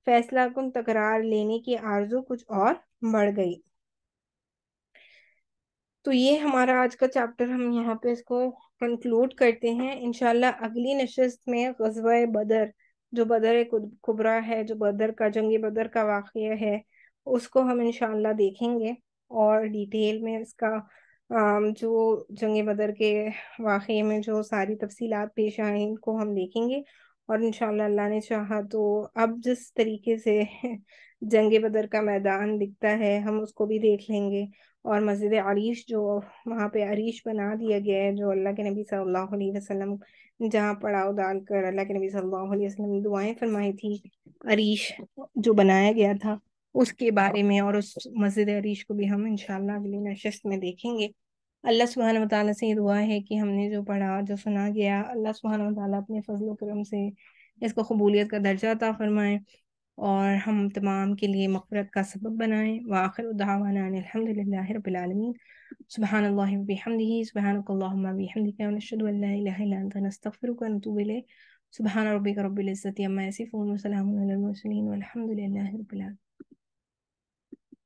फैसला कन तकरार लेने की आरजू कुछ और बढ़ गई तो ये हमारा आज का चैप्टर हम यहाँ पे इसको कंक्लूड करते हैं इनशाला अगली नशस्त में गजब बदर जो बदर कुबरा है जो बदर का जंग बदर का वाक़ है उसको हम इनशाला देखेंगे और डिटेल में इसका जो जंग बदर के वाक़े में जो सारी तफसीलात पेश आए इनको हम देखेंगे और इन अल्लाह ने चाहा तो अब जिस तरीके से [laughs] जंग बदर का मैदान दिखता है हम उसको भी देख लेंगे और मस्जिद अरीश जो वहाँ पे अरीश बना दिया गया है जो अल्लाह के नबी सल्लल्लाहु अलैहि वसल्लम जहाँ पड़ाव डालकर कर अल्लाह के नबी सल्लल्लाहु अलैहि वसल्लम दुआएं फरमाई थी अरीश जो बनाया गया था उसके बारे में और उस मस्जिद अरीश को भी हम इंशाल्लाह अगली नशस्त में देखेंगे अल्लाह सुबहान वाली से ये दुआ है कि हमने जो पढ़ा जो सुना गया अल्लाह सुबहान वाली अपने फजल करम से इसको कबूलियत का दर्जा अता फरमाएँ और हम तमाम के लिए मफरत का सबब बनाए वाखिर उदावाना रबालमीन सुबहान हमदी सुबहान अम्मा फ़ोन